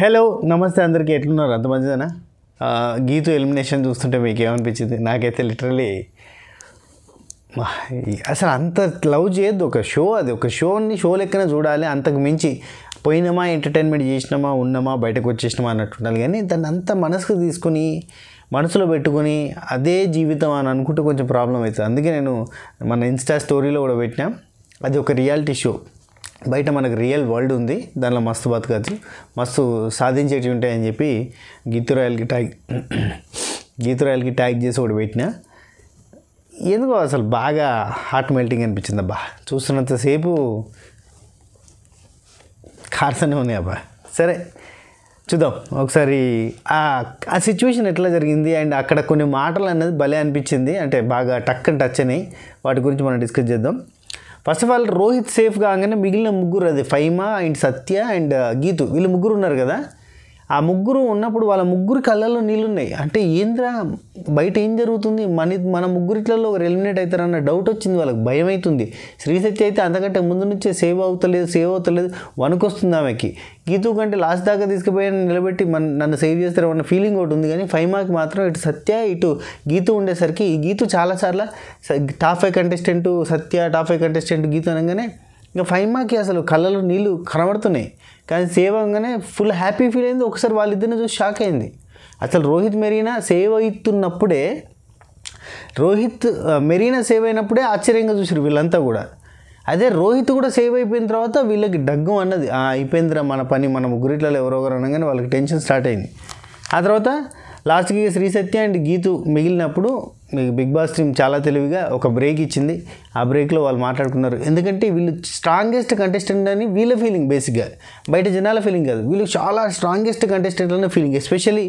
Hello నమస్తే అందరికీ ఎట్లున్నారు అంత మంచిదేనా గీతు ఎలిమినేషన్ చూస్తుంటే మీకు ఏమనిపించింది నాకైతే లిటరలీ అసలు అంత లవ్ చేయొద్దు ఒక షో అది ఒక షోని షో లెక్కన చూడాలి అంతకు మించి పోయినామా ఎంటర్టైన్మెంట్ చేసినామా ఉన్నామా బయటకు వచ్చేసినామా అన్నట్టు ఉండాలి కానీ దాన్ని అంత మనసుకు తీసుకుని మనసులో పెట్టుకుని అదే జీవితం అని అనుకుంటే కొంచెం ప్రాబ్లం అవుతుంది అందుకే నేను మన ఇన్స్టా స్టోరీలో కూడా పెట్టినా అది ఒక రియాలిటీ షో బయట మనకు రియల్ వరల్డ్ ఉంది దానిలో మస్తు బతకచ్చు మస్తు సాధించేటివి ఉంటాయని చెప్పి గీతురాయల్కి ట్యాగ్ గీతురాయల్కి ట్యాగ్ చేసి ఒకటి పెట్టిన ఎందుకో అసలు బాగా హార్ట్ మెల్టింగ్ అనిపించింది అబ్బా చూస్తున్నంతసేపు కార్సనే ఉన్నాయి అబ్బా సరే చూద్దాం ఒకసారి ఆ సిచ్యువేషన్ ఎట్లా జరిగింది అండ్ అక్కడ కొన్ని మాటలు అనేది భలే అనిపించింది అంటే బాగా టక్ టచ్ అని వాటి గురించి మనం డిస్కస్ చేద్దాం first of all Rohit save కాగానే మిగిలిన ముగ్గురు అది ఫైమా అండ్ సత్య అండ్ గీతు వీళ్ళు ముగ్గురు ఉన్నారు కదా ఆ ముగ్గురు ఉన్నప్పుడు వాళ్ళ ముగ్గురు కళ్ళల్లో ఉన్నాయి అంటే ఏంద్రా బయట ఏం జరుగుతుంది మన మన ముగ్గురిట్లలో ఒకరు ఎలిమినేట్ అవుతారన్న డౌట్ వచ్చింది వాళ్ళకి భయం అవుతుంది శ్రీశక్తి అయితే అంతకంటే ముందు నుంచే సేవ్ అవుతలేదు సేవ్ అవుతలేదు వనుకొస్తుంది ఆమెకి గీతు కంటే లాస్ట్ దాకా తీసుకుపోయి నిలబెట్టి మన నన్ను సేవ్ చేస్తారన్న ఫీలింగ్ ఒకటి ఉంది కానీ ఫైవ్ మార్క్ మాత్రం ఇటు సత్య ఇటు గీతు ఉండేసరికి గీతు చాలాసార్లు top five contestant Satya top five contestant Geetu అనగానే ఇంకా ఫైవ్ అసలు కళ్ళలో నీళ్ళు కనబడుతున్నాయి కానీ సేవ్ అవగానే ఫుల్ హ్యాపీ ఫీల్ అయింది ఒకసారి వాళ్ళిద్దరిని చూసి షాక్ అయింది అసలు రోహిత్ మెరీనా సేవ్ అవుతున్నప్పుడే రోహిత్ మెరీనా సేవ్ అయినప్పుడే ఆశ్చర్యంగా చూసారు వీళ్ళంతా కూడా అదే రోహిత్ కూడా సేవ్ అయిపోయిన తర్వాత వీళ్ళకి డగ్గం అన్నది అయిపోయిందిరా మన పని మన ముగ్గురిట్లలో ఎవరో ఒకరు అనగానే వాళ్ళకి టెన్షన్ స్టార్ట్ అయింది ఆ తర్వాత లాస్ట్కి శ్రీసత్య అండ్ గీతు మిగిలినప్పుడు మీకు బిగ్ బాస్ టీం చాలా తెలివిగా ఒక బ్రేక్ ఇచ్చింది ఆ బ్రేక్లో వాళ్ళు మాట్లాడుకున్నారు ఎందుకంటే వీళ్ళు స్ట్రాంగెస్ట్ కంటెస్టెంట్ అని వీళ్ళ ఫీలింగ్ బేసిక్గా బయట జనాల ఫీలింగ్ కాదు వీళ్ళు చాలా స్ట్రాంగెస్ట్ కంటెస్టెంట్ అనే ఫీలింగ్ ఎస్పెషల్లీ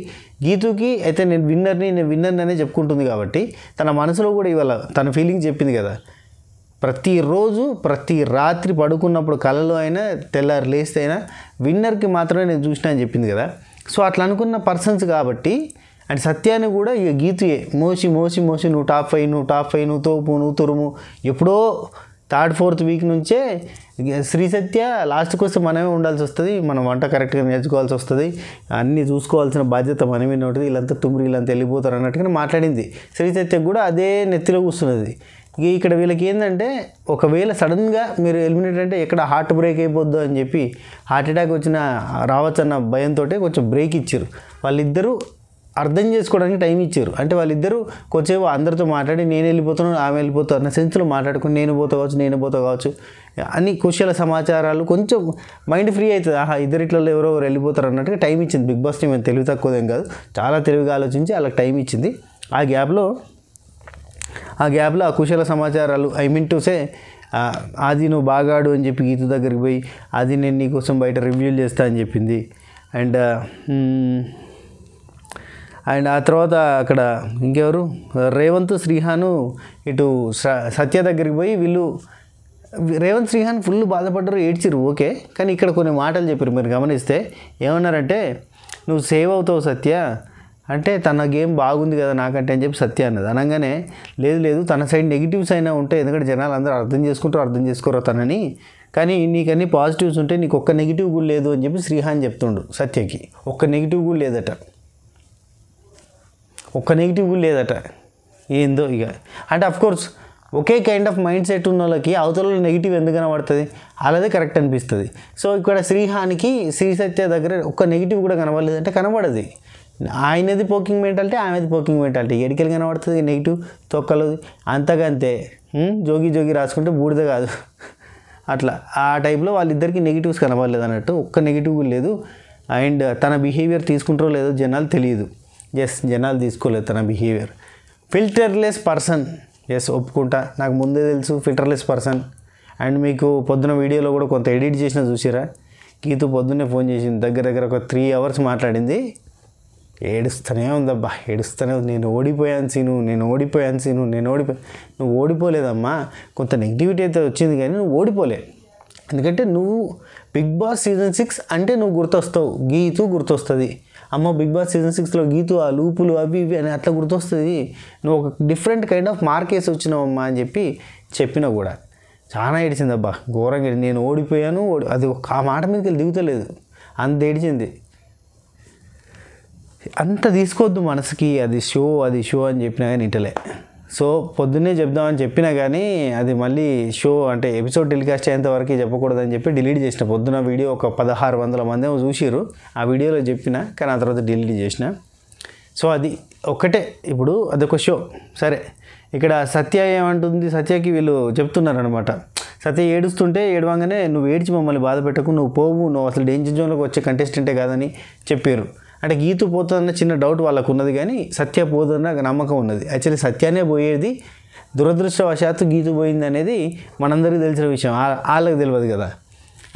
గీతుకి అయితే నేను విన్నర్ని నేను విన్నర్ని అనే చెప్పుకుంటుంది కాబట్టి తన మనసులో కూడా ఇవాళ తన ఫీలింగ్ చెప్పింది కదా ప్రతిరోజు ప్రతి రాత్రి పడుకున్నప్పుడు కళలో అయినా తెల్లారు లేస్తే అయినా విన్నర్కి మాత్రమే నేను చూసిన అని చెప్పింది కదా సో అట్లా అనుకున్న పర్సన్స్ కాబట్టి అండ్ సత్యాన్ని కూడా ఇక గీతయే మోసి మోసి మోసి నువ్వు టాప్ ఫైవ్ నువ్వు టాప్ ఫైవ్ నువ్వు తోపు నువ్వు తురుము ఎప్పుడో థర్డ్ ఫోర్త్ వీక్ నుంచే శ్రీ సత్య లాస్ట్ కోసం మనమే ఉండాల్సి వస్తుంది మనం వంట కరెక్ట్గా నేర్చుకోవాల్సి వస్తుంది అన్నీ చూసుకోవాల్సిన బాధ్యత మనమే ఉంటుంది వీళ్ళంతా తుమ్మిరి వీళ్ళంతా వెళ్ళిపోతారు అన్నట్టుగా మాట్లాడింది శ్రీ సత్య కూడా అదే నెత్తిలో కూర్చున్నది ఇక్కడ వీళ్ళకి ఏంటంటే ఒకవేళ సడన్గా మీరు ఎలిమినేట్ అంటే ఎక్కడ హార్ట్ బ్రేక్ అయిపోద్దు అని చెప్పి హార్ట్ అటాక్ వచ్చిన రావచ్చన్న భయంతో కొంచెం బ్రేక్ ఇచ్చారు వాళ్ళిద్దరూ అర్థం చేసుకోవడానికి టైం ఇచ్చారు అంటే వాళ్ళిద్దరూ కొంచెంసేపు అందరితో మాట్లాడి నేను వెళ్ళిపోతున్నాను ఆమె వెళ్ళిపోతా అన్న సెన్స్లో మాట్లాడుకుని నేను పోతా కావచ్చు నేను పోతా కావచ్చు అన్ని కుశల సమాచారాలు కొంచెం మైండ్ ఫ్రీ అవుతుంది ఆహా ఇద్దరిట్లలో ఎవరు వెళ్ళిపోతారు అన్నట్టుగా టైం ఇచ్చింది బిగ్ బాస్ మేము తెలివి తక్కువదేం కాదు చాలా తెలివిగా ఆలోచించి వాళ్ళకి టైం ఇచ్చింది ఆ గ్యాప్లో ఆ గ్యాప్లో ఆ కుశల సమాచారాలు ఐ మీన్ టు సే అది నువ్వు బాగాడు అని చెప్పి గీత దగ్గరికి పోయి అది నేను నీకోసం బయట రివ్యూలు చేస్తా అని చెప్పింది అండ్ అండ్ ఆ తర్వాత అక్కడ ఇంకెవరు రేవంత్ శ్రీహాను ఇటు సత్య దగ్గరికి పోయి వీళ్ళు రేవంత్ శ్రీహాన్ ఫుల్ బాధపడ్డారు ఏడ్చిరు ఓకే కానీ ఇక్కడ కొన్ని మాటలు చెప్పారు మీరు గమనిస్తే ఏమన్నారంటే నువ్వు సేవ్ అవుతావు సత్య అంటే తన గేమ్ బాగుంది కదా నాకంటే అని చెప్పి సత్య అన్నది అనగానే లేదు లేదు తన సైడ్ నెగిటివ్స్ అయినా ఉంటే ఎందుకంటే జనాలు అందరూ అర్థం చేసుకుంటూ అర్థం చేసుకోరు తనని కానీ నీకన్నీ పాజిటివ్స్ ఉంటే నీకు ఒక్క నెగిటివ్ కూడా లేదు అని చెప్పి శ్రీహాన్ చెప్తుండు సత్యకి ఒక్క నెగిటివ్ కూడా లేదట ఒక్క నెగిటివ్ లేదట ఏందో ఇక అంటే కోర్స్ ఒకే కైండ్ ఆఫ్ మైండ్ సెట్ ఉన్న వాళ్ళకి అవతల నెగిటివ్ ఎందుకు కనబడుతుంది అలాదే కరెక్ట్ అనిపిస్తుంది సో ఇక్కడ శ్రీహానికి శ్రీ సత్య దగ్గర ఒక్క నెగిటివ్ కూడా కనబడలేదంటే కనబడదు ఆయనది పోకింగ్ మెంటాలిటీ ఆమెది పోకింగ్ మెంటాలిటీ ఎడికెళ్ళి కనబడుతుంది నెగిటివ్ తొక్కలు అంతకంతే జోగి జోగి రాసుకుంటే బూడిద కాదు అట్లా ఆ టైప్లో వాళ్ళిద్దరికి నెగిటివ్స్ కనబడలేదు అన్నట్టు ఒక్క నెగిటివ్ లేదు అండ్ తన బిహేవియర్ తీసుకుంటారో లేదో జనాలు తెలియదు ఎస్ జనాలు తీసుకోలేదు తన బిహేవియర్ ఫిల్టర్లెస్ పర్సన్ ఎస్ ఒప్పుకుంటా నాకు ముందే తెలుసు ఫిల్టర్లెస్ పర్సన్ అండ్ మీకు పొద్దున వీడియోలో కూడా కొంత ఎడిట్ చేసిన చూసిరా గీతు పొద్దున్నే ఫోన్ చేసింది దగ్గర దగ్గర ఒక త్రీ అవర్స్ మాట్లాడింది ఏడుస్తూనే ఉందబ్బా ఏడుస్తూనే ఉంది నేను ఓడిపోయాను సీను నేను ఓడిపోయాను సీను నేను ఓడిపో నువ్వు ఓడిపోలేదమ్మా కొంత నెగిటివిటీ అయితే వచ్చింది కానీ నువ్వు ఓడిపోలే ఎందుకంటే నువ్వు బిగ్ బాస్ సీజన్ సిక్స్ అంటే నువ్వు గుర్తొస్తావు గీతు గుర్తొస్తుంది అమ్మ బిగ్ బాస్ సీజన్ సిక్స్లో గీతు ఆ లూపులు అవి ఇవి అని అట్లా గుర్తొస్తుంది నువ్వు ఒక డిఫరెంట్ కైండ్ ఆఫ్ మార్కేస్ వచ్చినావమ్మా అని చెప్పి చెప్పినా కూడా చాలా ఏడిచింది అబ్బా ఘోరంగా నేను ఓడిపోయాను అది ఆ మాట మీదకి వెళ్ళి దిగుతలేదు అంత ఏడిచింది అంత తీసుకోవద్దు మనసుకి అది షో అది షో అని చెప్పినా కానీ ఇటలే సో పొద్దున్నే చెప్దామని చెప్పినా కానీ అది మళ్ళీ షో అంటే ఎపిసోడ్ టెలికాస్ట్ అయ్యేంత వరకు చెప్పకూడదని చెప్పి డిలీట్ చేసిన పొద్దున వీడియో ఒక పదహారు వందల మంది చూసిరు ఆ వీడియోలో చెప్పిన కానీ ఆ తర్వాత డిలీట్ చేసిన సో అది ఒక్కటే ఇప్పుడు అదొక షో సరే ఇక్కడ సత్య ఏమంటుంది సత్యకి వీళ్ళు చెప్తున్నారనమాట సత్య ఏడుస్తుంటే ఏడవంగానే నువ్వు ఏడ్చి మమ్మల్ని బాధ పెట్టకు నువ్వు పోవు నువ్వు అసలు డేంజర్ జోన్లోకి వచ్చే కంటెస్టెంటే కాదని చెప్పారు అంటే గీతు పోతుందన్న చిన్న డౌట్ వాళ్ళకు ఉన్నది కానీ సత్య పోతుందన్న నమ్మకం ఉన్నది యాక్చువల్లీ సత్యానే పోయేది దురదృష్టవశాత్తు గీతు పోయింది అనేది మనందరికీ తెలిసిన విషయం వాళ్ళకి తెలియదు కదా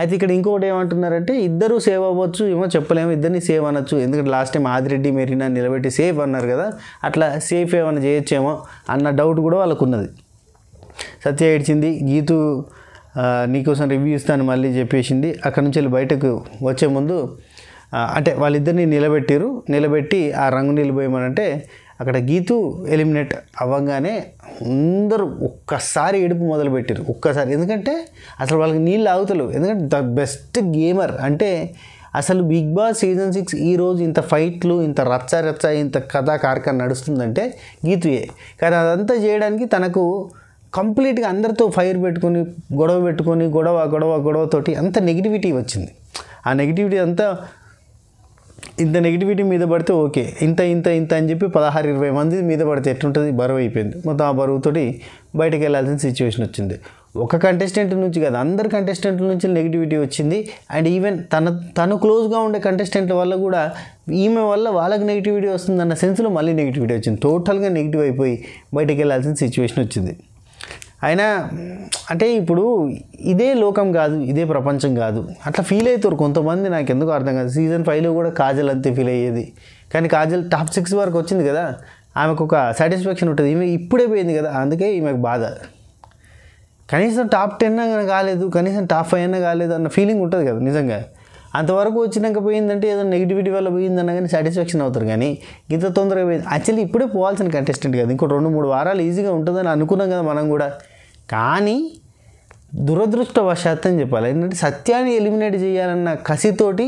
అయితే ఇక్కడ ఇంకొకటి ఏమంటున్నారంటే ఇద్దరు సేవ్ అవ్వచ్చు ఏమో చెప్పలేము ఇద్దరిని సేవ్ అనొచ్చు ఎందుకంటే లాస్ట్ టైం ఆదిరెడ్డి మెరీనా నిలబెట్టి సేఫ్ అన్నారు కదా అట్లా సేఫ్ ఏమైనా చేయొచ్చేమో అన్న డౌట్ కూడా వాళ్ళకు ఉన్నది సత్య ఏడ్చింది గీతు నీకోసం రివ్యూ ఇస్తాను మళ్ళీ చెప్పేసింది అక్కడి నుంచి వెళ్ళి బయటకు వచ్చే ముందు అంటే వాళ్ళిద్దరిని నిలబెట్టిరు నిలబెట్టి ఆ రంగు నిలిపోయమనంటే అక్కడ గీతు ఎలిమినేట్ అవ్వగానే అందరూ ఒక్కసారి ఏడుపు మొదలుపెట్టారు ఒక్కసారి ఎందుకంటే అసలు వాళ్ళకి నీళ్ళు ఆగుతలేవు ఎందుకంటే ద బెస్ట్ గేమర్ అంటే అసలు బిగ్ బాస్ సీజన్ సిక్స్ ఈరోజు ఇంత ఫైట్లు ఇంత రచ్చ రచ్చ ఇంత కథా కారక నడుస్తుందంటే గీతుయే కానీ అదంతా చేయడానికి తనకు కంప్లీట్గా అందరితో ఫైర్ పెట్టుకొని గొడవ పెట్టుకొని గొడవ గొడవ గొడవతోటి అంత నెగిటివిటీ వచ్చింది ఆ నెగిటివిటీ అంతా ఇంత నెగిటివిటీ మీద పడితే ఓకే ఇంత ఇంత ఇంత అని చెప్పి పదహారు ఇరవై మంది మీద పడితే ఎట్లుంటుంది బరువు అయిపోయింది మొత్తం ఆ బరువుతోటి బయటకు వెళ్ళాల్సిన సిచ్యువేషన్ వచ్చింది ఒక కంటెస్టెంట్ నుంచి కాదు అందరు కంటెస్టెంట్ల నుంచి నెగిటివిటీ వచ్చింది అండ్ ఈవెన్ తన తను క్లోజ్గా ఉండే కంటెస్టెంట్ల వల్ల కూడా ఈమె వల్ల వాళ్ళకి నెగిటివిటీ వస్తుందన్న సెన్స్లో మళ్ళీ నెగిటివిటీ వచ్చింది టోటల్గా నెగిటివ్ అయిపోయి బయటకు వెళ్ళాల్సిన సిచ్యువేషన్ వచ్చింది అయినా అంటే ఇప్పుడు ఇదే లోకం కాదు ఇదే ప్రపంచం కాదు అట్లా ఫీల్ అవుతారు కొంతమంది నాకు ఎందుకు అర్థం కాదు సీజన్ ఫైవ్లో కూడా కాజల్ అంతే ఫీల్ అయ్యేది కానీ కాజల్ టాప్ సిక్స్ వరకు వచ్చింది కదా ఆమెకు ఒక సాటిస్ఫాక్షన్ ఉంటుంది ఈమె ఇప్పుడే పోయింది కదా అందుకే ఈమెకు బాధ కనీసం టాప్ టెన్ అయినా కాలేదు కనీసం టాప్ ఫైవ్ అయినా కాలేదు అన్న ఫీలింగ్ ఉంటుంది కదా నిజంగా అంతవరకు వచ్చినాక పోయిందంటే ఏదో నెగిటివిటీ వల్ల పోయిందన్న కానీ సాటిస్ఫాక్షన్ అవుతారు కానీ ఇంత తొందరగా పోయింది యాక్చువల్లీ ఇప్పుడే పోవాల్సిన కంటెస్టెంట్ కదా ఇంకో రెండు మూడు వారాలు ఈజీగా ఉంటుందని అనుకున్నాం కదా మనం కూడా కానీ దురదృష్టవశాత్తం చెప్పాలి ఏంటంటే సత్యాన్ని ఎలిమినేట్ చేయాలన్న కసితోటి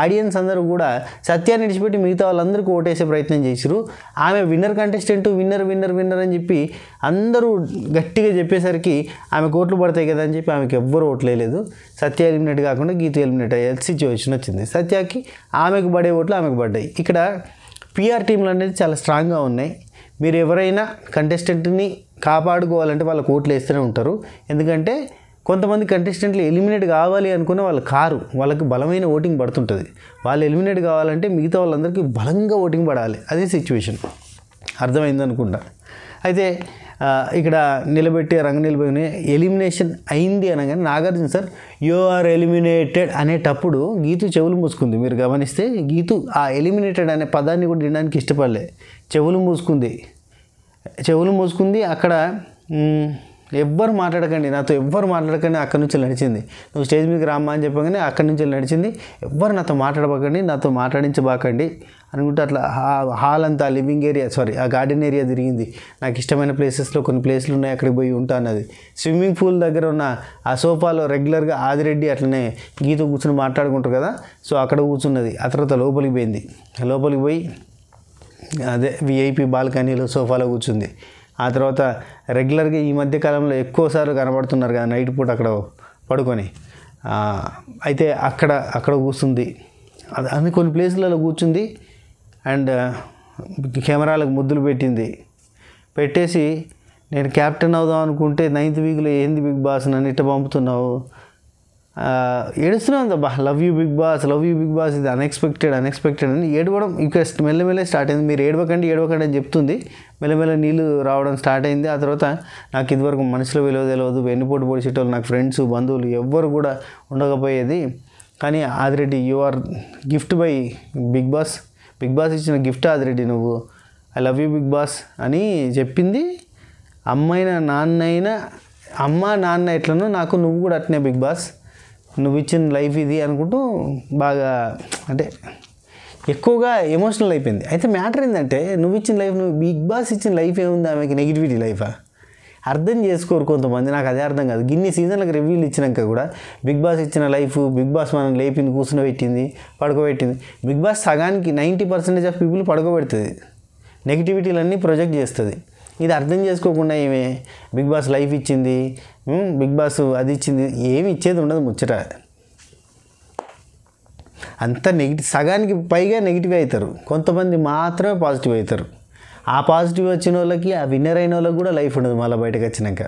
ఆడియన్స్ అందరూ కూడా సత్యాన్ని విడిచిపెట్టి మిగతా వాళ్ళందరికీ ఓటేసే ప్రయత్నం చేసిరు ఆమె winner contestant winner winner winner అని చెప్పి అందరూ గట్టిగా చెప్పేసరికి ఆమె ఓట్లు పడతాయి కదా అని చెప్పి ఆమెకి ఎవ్వరు ఓట్లేదు సత్య ఎలిమినేట్ కాకుండా గీత ఎలిమినేట్ అయ్యే సిచ్యువేషన్ వచ్చింది సత్యాకి ఆమెకు పడే ఓట్లు ఆమెకు పడ్డాయి ఇక్కడ పిఆర్ టీంలు అనేది చాలా స్ట్రాంగ్గా ఉన్నాయి మీరు ఎవరైనా కంటెస్టెంట్ని కాపాడుకోవాలంటే వాళ్ళ ఓట్లు వేస్తూనే ఉంటారు ఎందుకంటే కొంతమంది కంటెస్టెంట్లు ఎలిమినేట్ కావాలి అనుకున్న వాళ్ళ కారు వాళ్ళకి బలమైన ఓటింగ్ పడుతుంటుంది వాళ్ళు ఎలిమినేట్ కావాలంటే మిగతా వాళ్ళందరికీ బలంగా ఓటింగ్ పడాలి అదే సిచ్యువేషన్ అర్థమైంది అనుకుంటా అయితే ఇక్కడ నిలబెట్టి రంగు నిలబెట్టి ఎలిమినేషన్ అయింది అనగానే Nagarjuna sir you are eliminated అనేటప్పుడు గీతు చెవులు మూసుకుంది మీరు గమనిస్తే గీతు ఆ ఎలిమినేటెడ్ అనే పదాన్ని కూడా వినడానికి ఇష్టపడలే చెవులు మూసుకుంది చెవులు మోసుకుంది అక్కడ ఎవ్వరు మాట్లాడకండి నాతో ఎవ్వరు మాట్లాడకండి అక్కడి నుంచి నడిచింది నువ్వు స్టేజ్ మీదకి రామ్మా అని చెప్పగానే అక్కడి నుంచి నడిచింది ఎవ్వరు నాతో మాట్లాడబాకండి నాతో మాట్లాడించబాకండి అనుకుంటే అట్లా హాల్ అంతా లివింగ్ ఏరియా సారీ ఆ గార్డెన్ ఏరియా తిరిగింది నాకు ఇష్టమైన ప్లేసెస్లో కొన్ని ప్లేస్లు ఉన్నాయి అక్కడికి పోయి ఉంటా అన్నది స్విమ్మింగ్ పూల్ దగ్గర ఉన్న ఆ సోఫాలో రెగ్యులర్గా ఆదిరెడ్డి అట్లనే గీత కూర్చుని మాట్లాడుకుంటారు కదా సో అక్కడ కూర్చున్నది ఆ తర్వాత లోపలికి పోయింది లోపలికి పోయి అదే విఐపి బాల్కనీలో సోఫాలో కూర్చుంది ఆ తర్వాత రెగ్యులర్గా ఈ మధ్య కాలంలో ఎక్కువసార్లు కనబడుతున్నారు కదా నైట్ పూట అక్కడ పడుకొని అయితే అక్కడ అక్కడ కూర్చుంది అది కొన్ని ప్లేసులలో కూర్చుంది అండ్ కెమెరాలకు ముద్దులు పెట్టింది పెట్టేసి నేను క్యాప్టెన్ అవుదాం అనుకుంటే నైన్త్ వీక్లో ఏంది బిగ్ బాస్ నన్ను ఇట్ట పంపుతున్నావు ఏడుస్తున్నాను బా love you Bigg Boss love you Bigg Boss ఇది అన్ఎక్స్పెక్టెడ్ అన్ఎక్స్పెక్టెడ్ అని ఏడవడం ఇక మెల్లమెల్లే స్టార్ట్ అయింది మీరు ఏడవకండి ఏడవకండి అని చెప్తుంది మెల్లమెల్ల నీళ్ళు రావడం స్టార్ట్ అయింది ఆ తర్వాత నాకు ఇదివరకు మనుషులు విలువ తెలియదు వెన్నుపోటు పొడిచేటోళ్ళు నాకు ఫ్రెండ్స్ బంధువులు ఎవ్వరు కూడా ఉండకపోయేది కానీ Adireddy you are gift by Bigg Boss Bigg Boss ఇచ్చిన గిఫ్ట్ ఆదిరెడ్డి నువ్వు I love you Bigg Boss అని చెప్పింది అమ్మైన నాన్నైనా అమ్మ నాన్న ఎట్లనో నాకు నువ్వు కూడా అట్నే బిగ్ బాస్ నువ్వు ఇచ్చిన లైఫ్ ఇది అనుకుంటూ బాగా అంటే ఎక్కువగా ఎమోషనల్ అయిపోయింది అయితే మ్యాటర్ ఏంటంటే నువ్వు ఇచ్చిన లైఫ్ నువ్వు బిగ్ బాస్ ఇచ్చిన లైఫ్ ఏముంది ఆమెకి నెగిటివిటీ లైఫా అర్థం చేసుకోరు కొంతమంది నాకు అదే అర్థం కాదు గిన్ని సీజన్లకు రివ్యూలు ఇచ్చినాక కూడా బిగ్ బాస్ ఇచ్చిన లైఫ్ బిగ్ బాస్ మనం లేపింది కూర్చునబెట్టింది పడుకోబెట్టింది బిగ్ బాస్ సగానికి నైంటీ పర్సెంటేజ్ ఆఫ్ పీపుల్ పడుకోబెడుతుంది నెగిటివిటీలన్నీ ప్రొజెక్ట్ చేస్తుంది ఇది అర్థం చేసుకోకుండా ఏమే బిగ్ బాస్ లైఫ్ ఇచ్చింది బిగ్ బాస్ అది ఇచ్చింది ఏమి ఇచ్చేది ఉండదు ముచ్చట అంత నెగిటివ్ సగానికి పైగా నెగిటివ్ అవుతారు కొంతమంది మాత్రమే పాజిటివ్ అవుతారు ఆ పాజిటివ్ వచ్చిన వాళ్ళకి ఆ విన్నర్ అయిన వాళ్ళకి కూడా లైఫ్ ఉండదు మళ్ళీ బయటకు వచ్చినాక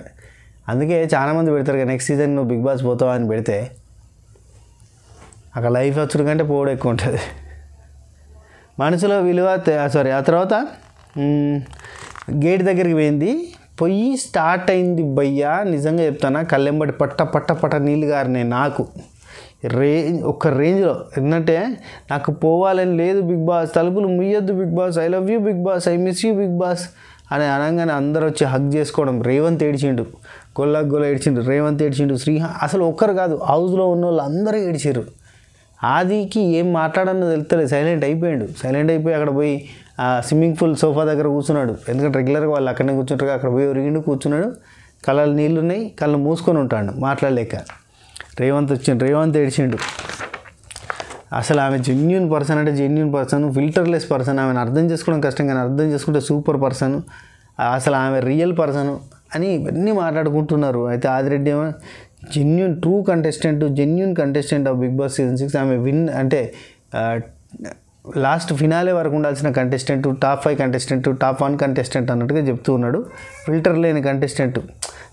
అందుకే చాలామంది పెడతారు కదా నెక్స్ట్ సీజన్ నువ్వు బిగ్ బాస్ పోతావా అని పెడితే అక్కడ లైఫ్ వచ్చిన కంటే పోవడం ఎక్కువ ఉంటుంది మనసులో విలువ సారీ ఆ తర్వాత గేట్ దగ్గరికి పోయింది పొయ్యి స్టార్ట్ అయింది భయ్యా నిజంగా చెప్తానా కళ్ళెంబడి పట్ట పట్ట పట్ట నీళ్ళు గారినే నాకు రే ఒక రేంజ్లో ఏంటంటే నాకు పోవాలని లేదు బిగ్ బాస్ తలుపులు ముయ్యొద్దు Bigg Boss I love you Bigg Boss I miss you Bigg Boss అని అనగానే అందరూ వచ్చి హగ్ చేసుకోవడం రేవంత్ ఏడిచిండు గొల్ల గొల్ల ఏడిచిండు రేవంత్ ఏడిచిండు శ్రీహ అసలు ఒక్కరు కాదు హౌస్లో ఉన్న వాళ్ళు అందరూ ఏడిచారు ఆదికి ఏం మాట్లాడన్నది తెలుస్తలేదు సైలెంట్ అయిపోయాడు సైలెంట్ అయిపోయి అక్కడ పోయి ఆ స్విమ్మింగ్ పూల్ సోఫా దగ్గర కూర్చున్నాడు ఎందుకంటే రెగ్యులర్గా వాళ్ళు అక్కడనే కూర్చుంటారు అక్కడ పోయి ఒరిగిండు కూర్చున్నాడు కళ్ళ నీళ్ళు ఉన్నాయి కళ్ళు మూసుకొని ఉంటాడు మాట్లాడలేక రేవంత్ వచ్చిండు రేవంత్ ఏడిచిండు అసలు ఆమె జెన్యున్ పర్సన్ అంటే జెన్యున్ పర్సన్ ఫిల్టర్లెస్ పర్సన్ ఆమెను అర్థం చేసుకోవడం కష్టం కానీ అర్థం చేసుకుంటే సూపర్ పర్సన్ అసలు ఆమె రియల్ పర్సన్ అని ఇవన్నీ మాట్లాడుకుంటున్నారు అయితే ఆదిరెడ్డి ఏమో genuine true contestant genuine contestant of Bigg Boss season six ఆమె విన్ అంటే లాస్ట్ ఫినాలే వరకు ఉండాల్సిన contestant top five contestant top one contestant అన్నట్టుగా చెప్తూ ఉన్నాడు ఫిల్టర్ లేని కంటెస్టెంట్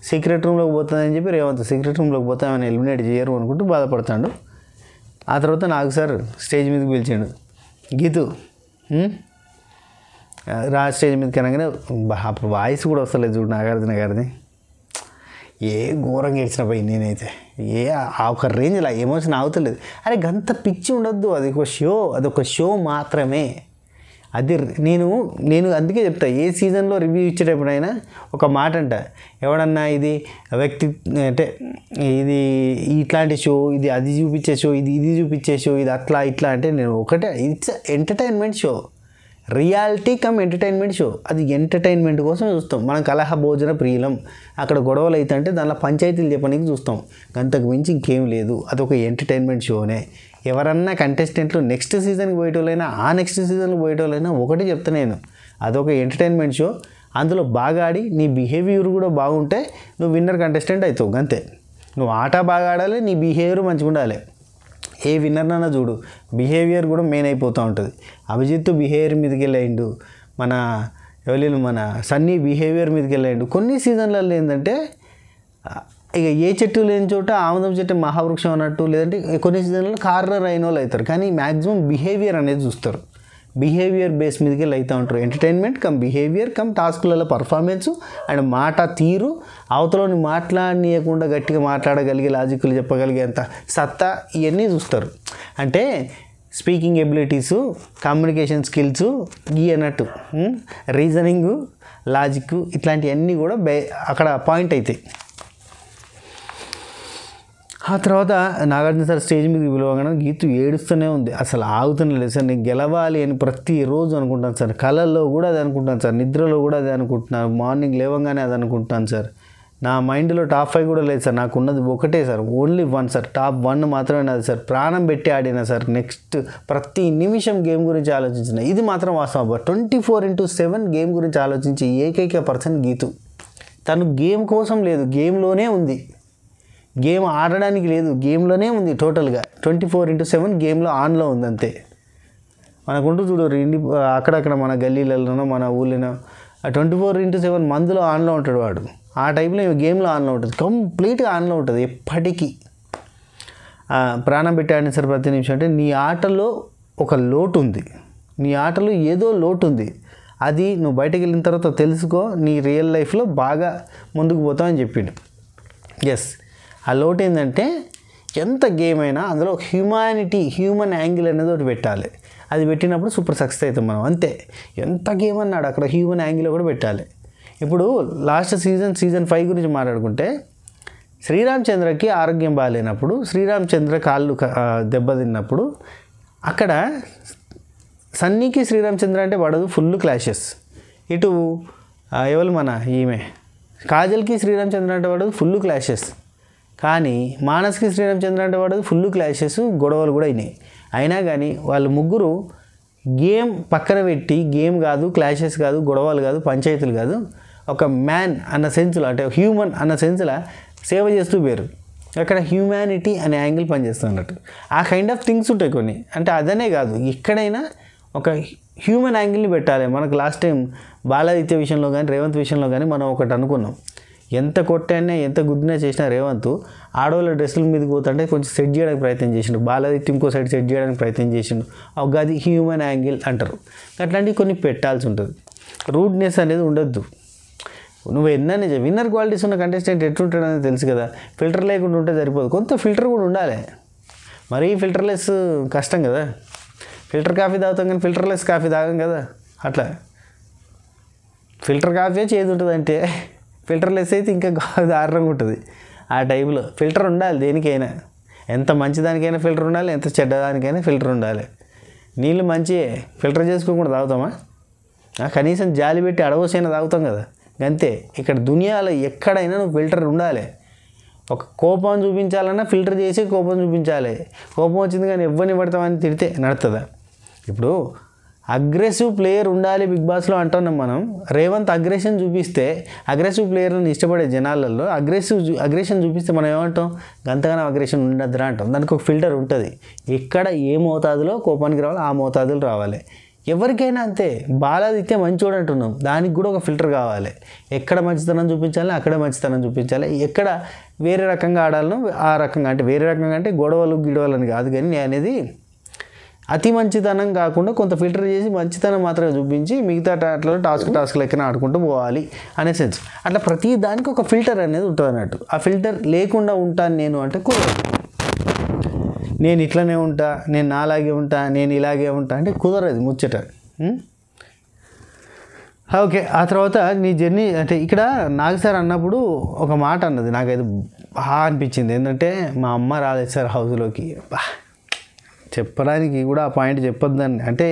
సీక్రెట్ రూమ్లోకి పోతుందని చెప్పి రేవంత్ సీక్రెట్ రూమ్లోకి పోతామని ఎలిమినేట్ చేయరు అనుకుంటూ బాధపడతాడు ఆ తర్వాత నాకు సార్ స్టేజ్ మీదకి పిలిచాడు గీతు రా స్టేజ్ మీదకి అనగానే వాయిస్ కూడా వస్తలేదు చూడు నాగార్జున గారిది ఏ ఘోరంగా ఏడ్చినా పోయి నేనైతే ఏ ఆ ఒక రేంజ్లో ఎమోషన్ అవుతలేదు అరే గంత పిచ్చి ఉండొద్దు అది ఒక షో అదొక షో మాత్రమే అది నేను నేను అందుకే చెప్తా ఏ సీజన్లో రివ్యూ ఇచ్చేటప్పుడైనా ఒక మాట అంట ఎవడన్నా ఇది వ్యక్తి అంటే ఇది ఇట్లాంటి షో ఇది అది చూపించే షో ఇది ఇది చూపించే షో ఇది అట్లా ఇట్లా అంటే నేను ఒకటే it's entertainment show reality come entertainment show అది ఎంటర్టైన్మెంట్ కోసం చూస్తాం మనం కలహ భోజన ప్రియులం అక్కడ గొడవలు అవుతుంటే దానిలో పంచాయతీలు చెప్పడానికి చూస్తాం అంతకు మించి ఇంకేం లేదు అదొక ఎంటర్టైన్మెంట్ షోనే ఎవరన్నా కంటెస్టెంట్లు నెక్స్ట్ సీజన్కి పోయేటోళ్ళైనా ఆ నెక్స్ట్ సీజన్కి పోయేటోళ్ళైనా ఒకటి చెప్తా నేను అదొక ఎంటర్టైన్మెంట్ షో అందులో బాగా ఆడి నీ బిహేవియర్ కూడా బాగుంటే నువ్వు విన్నర్ కంటెస్టెంట్ అవుతావు అంతే నువ్వు ఆట బాగా ఆడాలి నీ బిహేవియర్ మంచిగా ఉండాలి ఏ విన్నర్నన్నా చూడు బిహేవియర్ కూడా మెయిన్ అయిపోతూ ఉంటుంది అభిజిత్ బిహేవియర్ మీదకి వెళ్ళాయిండు మన ఎవరు మన సన్నీ బిహేవియర్ మీదకి వెళ్ళాయిండు కొన్ని సీజన్లలో ఏంటంటే ఇక ఏ చెట్టు లేని చోట ఆమదం చెట్టు మహావృక్షం అన్నట్టు లేదంటే కొన్ని సీజన్లలో కార్నర్ అయిన వాళ్ళు అవుతారు కానీ మ్యాక్సిమం బిహేవియర్ అనేది చూస్తారు బిహేవియర్ బేస్ మీదకి వెళ్ళి అవుతూ ఉంటారు ఎంటర్టైన్మెంట్ కమ్ బిహేవియర్ కమ్ టాస్కులలో పర్ఫార్మెన్స్ అండ్ మాట తీరు అవతలని మాట్లాడనీయకుండా గట్టిగా మాట్లాడగలిగే లాజిక్లు చెప్పగలిగేంత సత్తా ఇవన్నీ చూస్తారు అంటే స్పీకింగ్ ఎబిలిటీసు కమ్యూనికేషన్ స్కిల్స్ ఈ అన్నట్టు రీజనింగు లాజిక్ ఇట్లాంటివన్నీ కూడా బే అక్కడ పాయింట్ అవుతాయి ఆ తర్వాత నాగార్జున సార్ స్టేజ్ మీద పిలవగానే గీతు ఏడుస్తూనే ఉంది అసలు ఆగుతూనే లేదు సార్ నేను గెలవాలి అని ప్రతిరోజు అనుకుంటాను సార్ కళల్లో కూడా అది అనుకుంటాను సార్ నిద్రలో కూడా అది అనుకుంటున్నాను మార్నింగ్ లేవగానే అది అనుకుంటాను సార్ నా మైండ్లో టాప్ ఫైవ్ కూడా లేదు సార్ నాకు ఉన్నది ఒకటే sir only one sir top one మాత్రమే నాది సార్ ప్రాణం పెట్టి ఆడిన సార్ నెక్స్ట్ ప్రతి నిమిషం గేమ్ గురించి ఆలోచించిన ఇది మాత్రం వాస్తవం twenty four into seven game గురించి ఆలోచించి ఏకైక పర్సన్ గీతు తను గేమ్ కోసం లేదు గేమ్లోనే ఉంది గేమ్ ఆడడానికి లేదు గేమ్లోనే ఉంది టోటల్గా ట్వంటీ ఫోర్ ఇంటూ సెవెన్ గేమ్లో ఆన్లో ఉంది అంతే మనకుంటూ చూడరు ఇండి అక్కడక్కడ మన గల్లీలలోనో మన ఊళ్ళోనో ట్వంటీ ఫోర్ ఇంటూ సెవెన్ మందులో ఆన్లో ఉంటాడు వాడు ఆ టైంలో గేమ్లో ఆన్లో ఉంటుంది కంప్లీట్గా ఆన్లో ఉంటుంది ఎప్పటికీ ప్రాణం పెట్టాడిన సార్ ప్రతి నిమిషం అంటే నీ ఆటలో ఒక లోటు ఉంది నీ ఆటలో ఏదో లోటు ఉంది అది నువ్వు బయటకు వెళ్ళిన తర్వాత తెలుసుకో నీ రియల్ లైఫ్లో బాగా ముందుకు పోతావు అని చెప్పిండు ఎస్ ఆ లోటు ఏంటంటే ఎంత గేమ్ అయినా అందులో హ్యూమానిటీ హ్యూమన్ యాంగిల్ అనేది ఒకటి పెట్టాలి అది పెట్టినప్పుడు సూపర్ సక్సెస్ అవుతాం మనం అంతే ఎంత గేమ్ అన్నాడు అక్కడ హ్యూమన్ యాంగిల్ కూడా పెట్టాలి ఇప్పుడు లాస్ట్ సీజన్ సీజన్ ఫైవ్ గురించి మాట్లాడుకుంటే శ్రీరామచంద్రకి ఆరోగ్యం బాగాలేనప్పుడు శ్రీరామచంద్ర కాళ్ళు దెబ్బతిన్నప్పుడు అక్కడ సన్నీకి శ్రీరామచంద్ర అంటే పడదు ఫుల్ క్లాషెస్ ఇటు ఎవరు మన ఈమె కాజల్కి శ్రీరామచంద్ర అంటే పడదు ఫుల్ క్లాషెస్ కానీ మానస్కి శ్రీరామచంద్ర అంటే వాడు ఫుల్ క్లాషెస్ గొడవలు కూడా అయినాయి అయినా కానీ వాళ్ళు ముగ్గురు గేమ్ పక్కన పెట్టి గేమ్ కాదు క్లాషెస్ కాదు గొడవలు కాదు పంచాయతీలు కాదు ఒక మ్యాన్ అన్న సెన్స్లో అంటే హ్యూమన్ అన్న సెన్స్లో సేవ చేస్తూ పేరు అక్కడ హ్యూమానిటీ అనే యాంగిల్ పనిచేస్తున్నట్టు ఆ కైండ్ ఆఫ్ థింగ్స్ ఉంటాయి కొన్ని అంటే అదనే కాదు ఎక్కడైనా ఒక హ్యూమన్ యాంగిల్ని పెట్టాలి మనకు లాస్ట్ టైం బాలాదిత్య విషయంలో కానీ రేవంత్ విషయంలో కానీ మనం ఒకటి అనుకున్నాం ఎంత కొట్టానే ఎంత గుద్దినా చేసినా రేవంత్ ఆడవాళ్ళ డ్రెస్సుల మీద పోతుంటే కొంచెం సెట్ చేయడానికి ప్రయత్నం చేసిండు బాలాదిత్య ఇంకో సైడ్ సెట్ చేయడానికి ప్రయత్నం చేసిండు ఒక అది హ్యూమన్ యాంగిల్ అంటారు అట్లాంటివి కొన్ని పెట్టాల్సి ఉంటుంది రూడ్నెస్ అనేది ఉండొద్దు నువ్వు ఎన్నీ విన్నర్ క్వాలిటీస్ ఉన్న కంటెస్టెంట్ ఎట్లుంటాడు అనేది తెలుసు కదా ఫిల్టర్ లేకుండా ఉంటే సరిపోదు కొంత ఫిల్టర్ కూడా ఉండాలి మరీ ఫిల్టర్లెస్ కష్టం కదా ఫిల్టర్ కాఫీ తాగుతాం కానీ ఫిల్టర్లెస్ కాఫీ తాగం కదా అట్లా ఫిల్టర్ కాఫీ చేదు ఉంటుంది అంటే ఫిల్టర్ లెస్ అయితే ఇంకా దారుణంగా ఉంటుంది ఆ టైంలో ఫిల్టర్ ఉండాలి దేనికైనా ఎంత మంచిదానికైనా ఫిల్టర్ ఉండాలి ఎంత చెడ్డదానికైనా ఫిల్టర్ ఉండాలి నీళ్ళు మంచి ఫిల్టర్ చేసుకోకుండా తాగుతామా కనీసం జాలి పెట్టి అడవసైనా తాగుతాం కదా అంతే ఇక్కడ దునియాలో ఎక్కడైనా నువ్వు ఫిల్టర్ ఉండాలి ఒక కోపం చూపించాలన్నా ఫిల్టర్ చేసి కోపం చూపించాలి కోపం వచ్చింది కానీ ఇవ్వని పడతామని తిడితే నడుతుందా ఇప్పుడు అగ్రెసివ్ ప్లేయర్ ఉండాలి బిగ్ బాస్లో అంటున్నాం మనం రేవంత్ అగ్రెషన్ చూపిస్తే అగ్రెసివ్ ప్లేయర్ని ఇష్టపడే జనాలలో అగ్రెసివ్ అగ్రెషన్ చూపిస్తే మనం ఏమంటాం గంతగానం అగ్రెషన్ ఉండద్దురా అంటాం దానికి ఒక ఫిల్టర్ ఉంటుంది ఎక్కడ ఏ మోతాదులో కోపానికి రావాలి ఆ మోతాదులు రావాలి ఎవరికైనా అంతే మంచి మంచోడు అంటున్నాం దానికి కూడా ఒక ఫిల్టర్ కావాలి ఎక్కడ మంచితనం చూపించాలి అక్కడే మంచితనం చూపించాలి ఎక్కడ వేరే రకంగా ఆడాలను ఆ రకంగా అంటే వేరే రకంగా అంటే గొడవలు గిడవలు కాదు కానీ నేను అనేది అతి మంచితనం కాకుండా కొంత ఫిల్టర్ చేసి మంచితనం మాత్రమే చూపించి మిగతా అట్లా టాస్క్ టాస్క్ లెక్కన ఆడుకుంటూ పోవాలి అనే సెన్స్ అట్లా ప్రతి దానికి ఒక ఫిల్టర్ అనేది ఉంటుంది అన్నట్టు ఆ ఫిల్టర్ లేకుండా ఉంటాను నేను అంటే కుదరదు నేను ఇట్లనే ఉంటా నేను నాలాగే ఉంటా నేను ఇలాగే ఉంటా అంటే కుదరదు ముచ్చట ఓకే ఆ తర్వాత నీ జర్నీ అంటే ఇక్కడ నాకు సార్ అన్నప్పుడు ఒక మాట అన్నది నాకైతే బాగా అనిపించింది ఏంటంటే మా అమ్మ రాలేదు సార్ హౌస్లోకి బా చెప్పడానికి కూడా ఆ పాయింట్ చెప్పొద్దని అంటే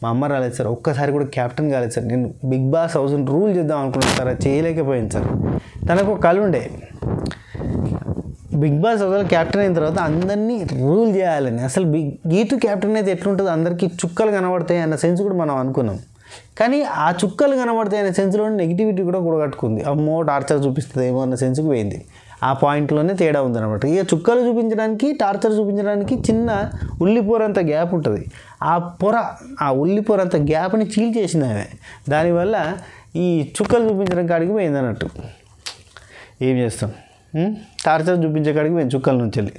మా అమ్మ రాలేదు సార్ ఒక్కసారి కూడా క్యాప్టెన్ కాలేదు సార్ నేను బిగ్ బాస్ హౌస్ రూల్ చేద్దాం అనుకున్నాను సార్ చేయలేకపోయింది సార్ తనకు ఒక కళ ఉండే బిగ్ బాస్ అసలు క్యాప్టెన్ అయిన తర్వాత అందరినీ రూల్ చేయాలని అసలు బిగ్ గీటు క్యాప్టెన్ అయితే ఎట్లుంటుంది అందరికీ చుక్కలు కనబడతాయి అన్న సెన్స్ కూడా మనం అనుకున్నాం కానీ ఆ చుక్కలు కనబడతాయి అనే సెన్స్లో నెగిటివిటీ కూడా కూడగట్టుకుంది అమ్మో టార్చర్ చూపిస్తుందేమో అన్న సెన్స్కి పోయింది ఆ పాయింట్లోనే తేడా ఉందన్నమాట ఇక చుక్కలు చూపించడానికి టార్చర్ చూపించడానికి చిన్న పొర అంత గ్యాప్ ఉంటుంది ఆ పొర ఆ పొర అంత గ్యాప్ని చీల్ చేసింది ఆమె దానివల్ల ఈ చుక్కలు చూపించడం కాడికి పోయింది అన్నట్టు ఏం చేస్తాం టార్చర్ చూపించే కాడికి పోయింది చుక్కల నుంచి వెళ్ళి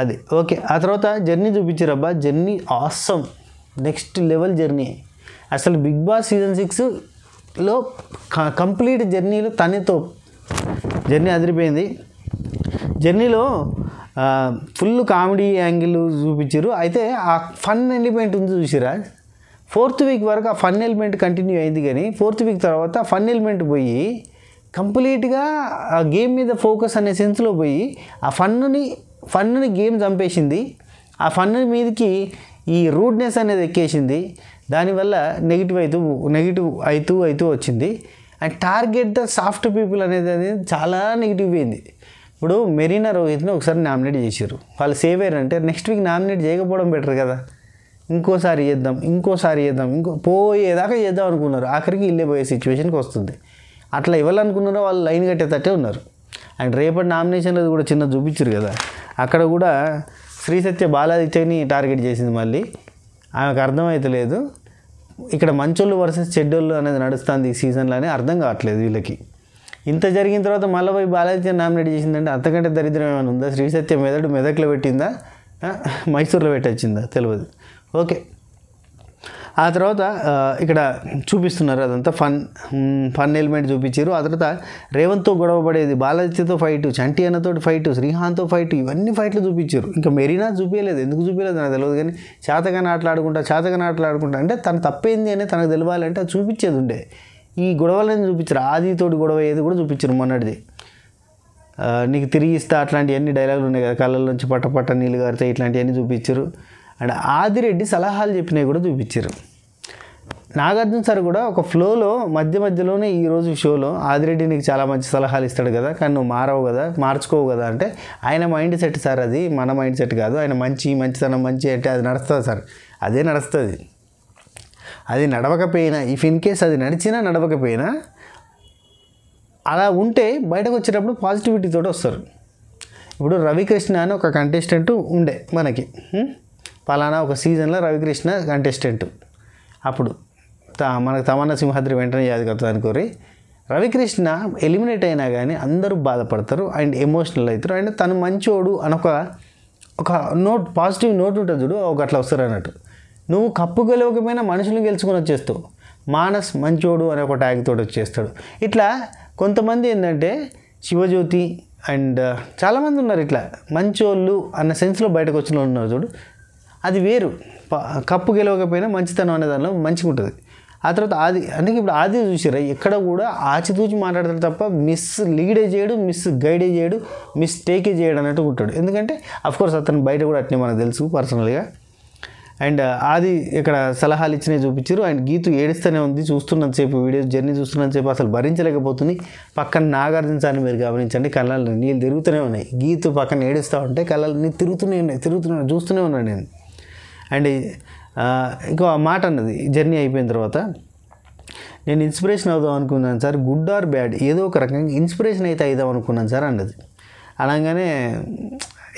అది ఓకే ఆ తర్వాత జర్నీ చూపించారబ్బా journey awesome next level journey అసలు బిగ్ బాస్ సీజన్ సిక్స్లో కంప్లీట్ జర్నీలో తనతో జర్నీ అదిరిపోయింది జర్నీలో ఫుల్ కామెడీ యాంగిల్ చూపించారు అయితే ఆ ఫన్ ఎలిమెంట్ ఉంది చూసిరా ఫోర్త్ వీక్ వరకు ఆ ఫన్ ఎలిమెంట్ కంటిన్యూ అయింది కానీ ఫోర్త్ వీక్ తర్వాత ఫన్ ఎలిమెంట్ పోయి కంప్లీట్గా ఆ గేమ్ మీద ఫోకస్ అనే సెన్స్లో పోయి ఆ ఫన్నుని ఫన్నుని గేమ్ చంపేసింది ఆ ఫన్ను మీదకి ఈ రూడ్నెస్ అనేది ఎక్కేసింది దానివల్ల నెగిటివ్ అవుతూ నెగిటివ్ అవుతూ అవుతూ వచ్చింది and target the soft people అనేది అనేది చాలా నెగిటివ్ అయింది ఇప్పుడు మెరీనా రోహిత్ని ఒకసారి నామినేట్ చేశారు వాళ్ళు సేవ్ అంటే నెక్స్ట్ వీక్ నామినేట్ చేయకపోవడం బెటర్ కదా ఇంకోసారి చేద్దాం ఇంకోసారి చేద్దాం ఇంకో పోయేదాకా చేద్దాం అనుకున్నారు ఆఖరికి వెళ్ళిపోయే సిచ్యువేషన్కి వస్తుంది అట్లా ఇవ్వాలనుకున్నారో వాళ్ళు లైన్ కట్టేటట్టే ఉన్నారు అండ్ రేపటి నామినేషన్లో కూడా చిన్న చూపించారు కదా అక్కడ కూడా శ్రీ సత్య బాలాదిత్యని టార్గెట్ చేసింది మళ్ళీ ఆమెకు అర్థమైతలేదు ఇక్కడ మంచోళ్ళు వర్సెస్ చెడ్డోళ్ళు అనేది నడుస్తుంది ఈ సీజన్లోనే అర్థం కావట్లేదు వీళ్ళకి ఇంత జరిగిన తర్వాత మళ్ళీ బాలాజీ నామినేట్ చేసిందంటే అంతకంటే దరిద్రం ఏమైనా ఉందా శ్రీసత్య మెదడు మెదక్లో పెట్టిందా మైసూర్లో పెట్టొచ్చిందా తెలియదు ఓకే ఆ తర్వాత ఇక్కడ చూపిస్తున్నారు అదంతా ఫన్ ఫన్ ఎలిమెంట్ చూపించారు ఆ తర్వాత రేవంత్తో గొడవ పడేది బాలాజీతో ఫైట్ చంటి అన్నతో ఫైట్ శ్రీహాన్తో ఫైట్ ఇవన్నీ ఫైట్లు చూపించారు ఇంకా మెరీనా చూపించలేదు ఎందుకు చూపించలేదు నాకు తెలియదు కానీ ఆడుకుంటా ఆటలాడుకుంటా ఆటలు ఆటలాడుకుంటా అంటే తను తప్పేంది అనేది తనకు తెలియాలంటే చూపించేది ఉండే ఈ గొడవలను చూపించరు ఆదితోటి గొడవ ఏది కూడా చూపించరు మొన్నటిది నీకు తిరిగి ఇస్తా అట్లాంటివన్నీ డైలాగులు ఉన్నాయి కదా కళ్ళల నుంచి పట్ట పట్ట నీళ్ళు గారితే ఇట్లాంటివన్నీ చూపించారు అండ్ ఆదిరెడ్డి సలహాలు చెప్పినవి కూడా చూపించారు నాగార్జున సార్ కూడా ఒక ఫ్లోలో మధ్య మధ్యలోనే ఈరోజు షోలో ఆదిరెడ్డి నీకు చాలా మంచి సలహాలు ఇస్తాడు కదా కానీ నువ్వు మారవు కదా మార్చుకోవు కదా అంటే ఆయన మైండ్ సెట్ సార్ అది మన మైండ్ సెట్ కాదు ఆయన మంచి మంచితనం మంచి అంటే అది నడుస్తుంది సార్ అదే నడుస్తుంది అది నడవకపోయినా ఇఫ్ ఇన్ కేస్ అది నడిచినా నడవకపోయినా అలా ఉంటే బయటకు వచ్చేటప్పుడు పాజిటివిటీతో వస్తారు ఇప్పుడు రవికృష్ణ అని ఒక కంటెస్టెంట్ ఉండే మనకి పలానా ఒక సీజన్లో రవికృష్ణ కంటెస్టెంట్ అప్పుడు త మనకు తమన్న సింహాద్రి వెంటనే యాదగిరితో అనుకోరి రవికృష్ణ ఎలిమినేట్ అయినా కానీ అందరూ బాధపడతారు అండ్ ఎమోషనల్ అవుతారు అండ్ తను మంచోడు అని ఒక ఒక నోట్ పాజిటివ్ నోట్ ఉంటుంది చూడు ఒక అట్లా వస్తారు అన్నట్టు నువ్వు కప్పు గెలవకపోయినా మనుషులు గెలుచుకుని వచ్చేస్తావు మానస్ మంచోడు అనే ఒక ట్యాగ్ తోడు వచ్చేస్తాడు ఇట్లా కొంతమంది ఏంటంటే శివజ్యోతి అండ్ uh, చాలామంది ఉన్నారు ఇట్లా మంచోళ్ళు అన్న సెన్స్లో బయటకు వచ్చిన ఉన్నారు చూడు అది వేరు కప్పు గెలవకపోయినా మంచితనం అనే దానిలో మంచిగా ఉంటుంది ఆ తర్వాత ఆది అందుకే ఇప్పుడు ఆది చూసారా ఎక్కడ కూడా ఆచితూచి మాట్లాడతాడు తప్ప మిస్ లీడే చేయడు మిస్ గైడే చేయడు మిస్ టేకే చేయడు అన్నట్టు ఉంటాడు ఎందుకంటే అఫ్కోర్స్ అతను బయట కూడా అట్నే మనకు తెలుసు పర్సనల్గా అండ్ uh, ఆది ఇక్కడ సలహాలు ఇచ్చినవి చూపించారు అండ్ గీతు ఏడుస్తూనే ఉంది చూస్తున్నంతసేపు వీడియో జర్నీ చూస్తున్నంతసేపు అసలు భరించలేకపోతుంది పక్కన నాగార్జున సార్ని మీరు గమనించండి కళ్ళల్లో నీళ్ళు తిరుగుతూనే ఉన్నాయి గీతు పక్కన ఏడుస్తూ ఉంటే కళ్ళల్లో తిరుగుతూనే ఉన్నాయి తిరుగుతూనే చూస్తూనే ఉన్నాను నేను అండ్ uh, ఇంకో మాట అన్నది జర్నీ అయిపోయిన తర్వాత నేను ఇన్స్పిరేషన్ అవుదాం అనుకున్నాను సార్ గుడ్ ఆర్ బ్యాడ్ ఏదో ఒక రకంగా ఇన్స్పిరేషన్ అయితే అవుదాం అనుకున్నాను సార్ అన్నది అనగానే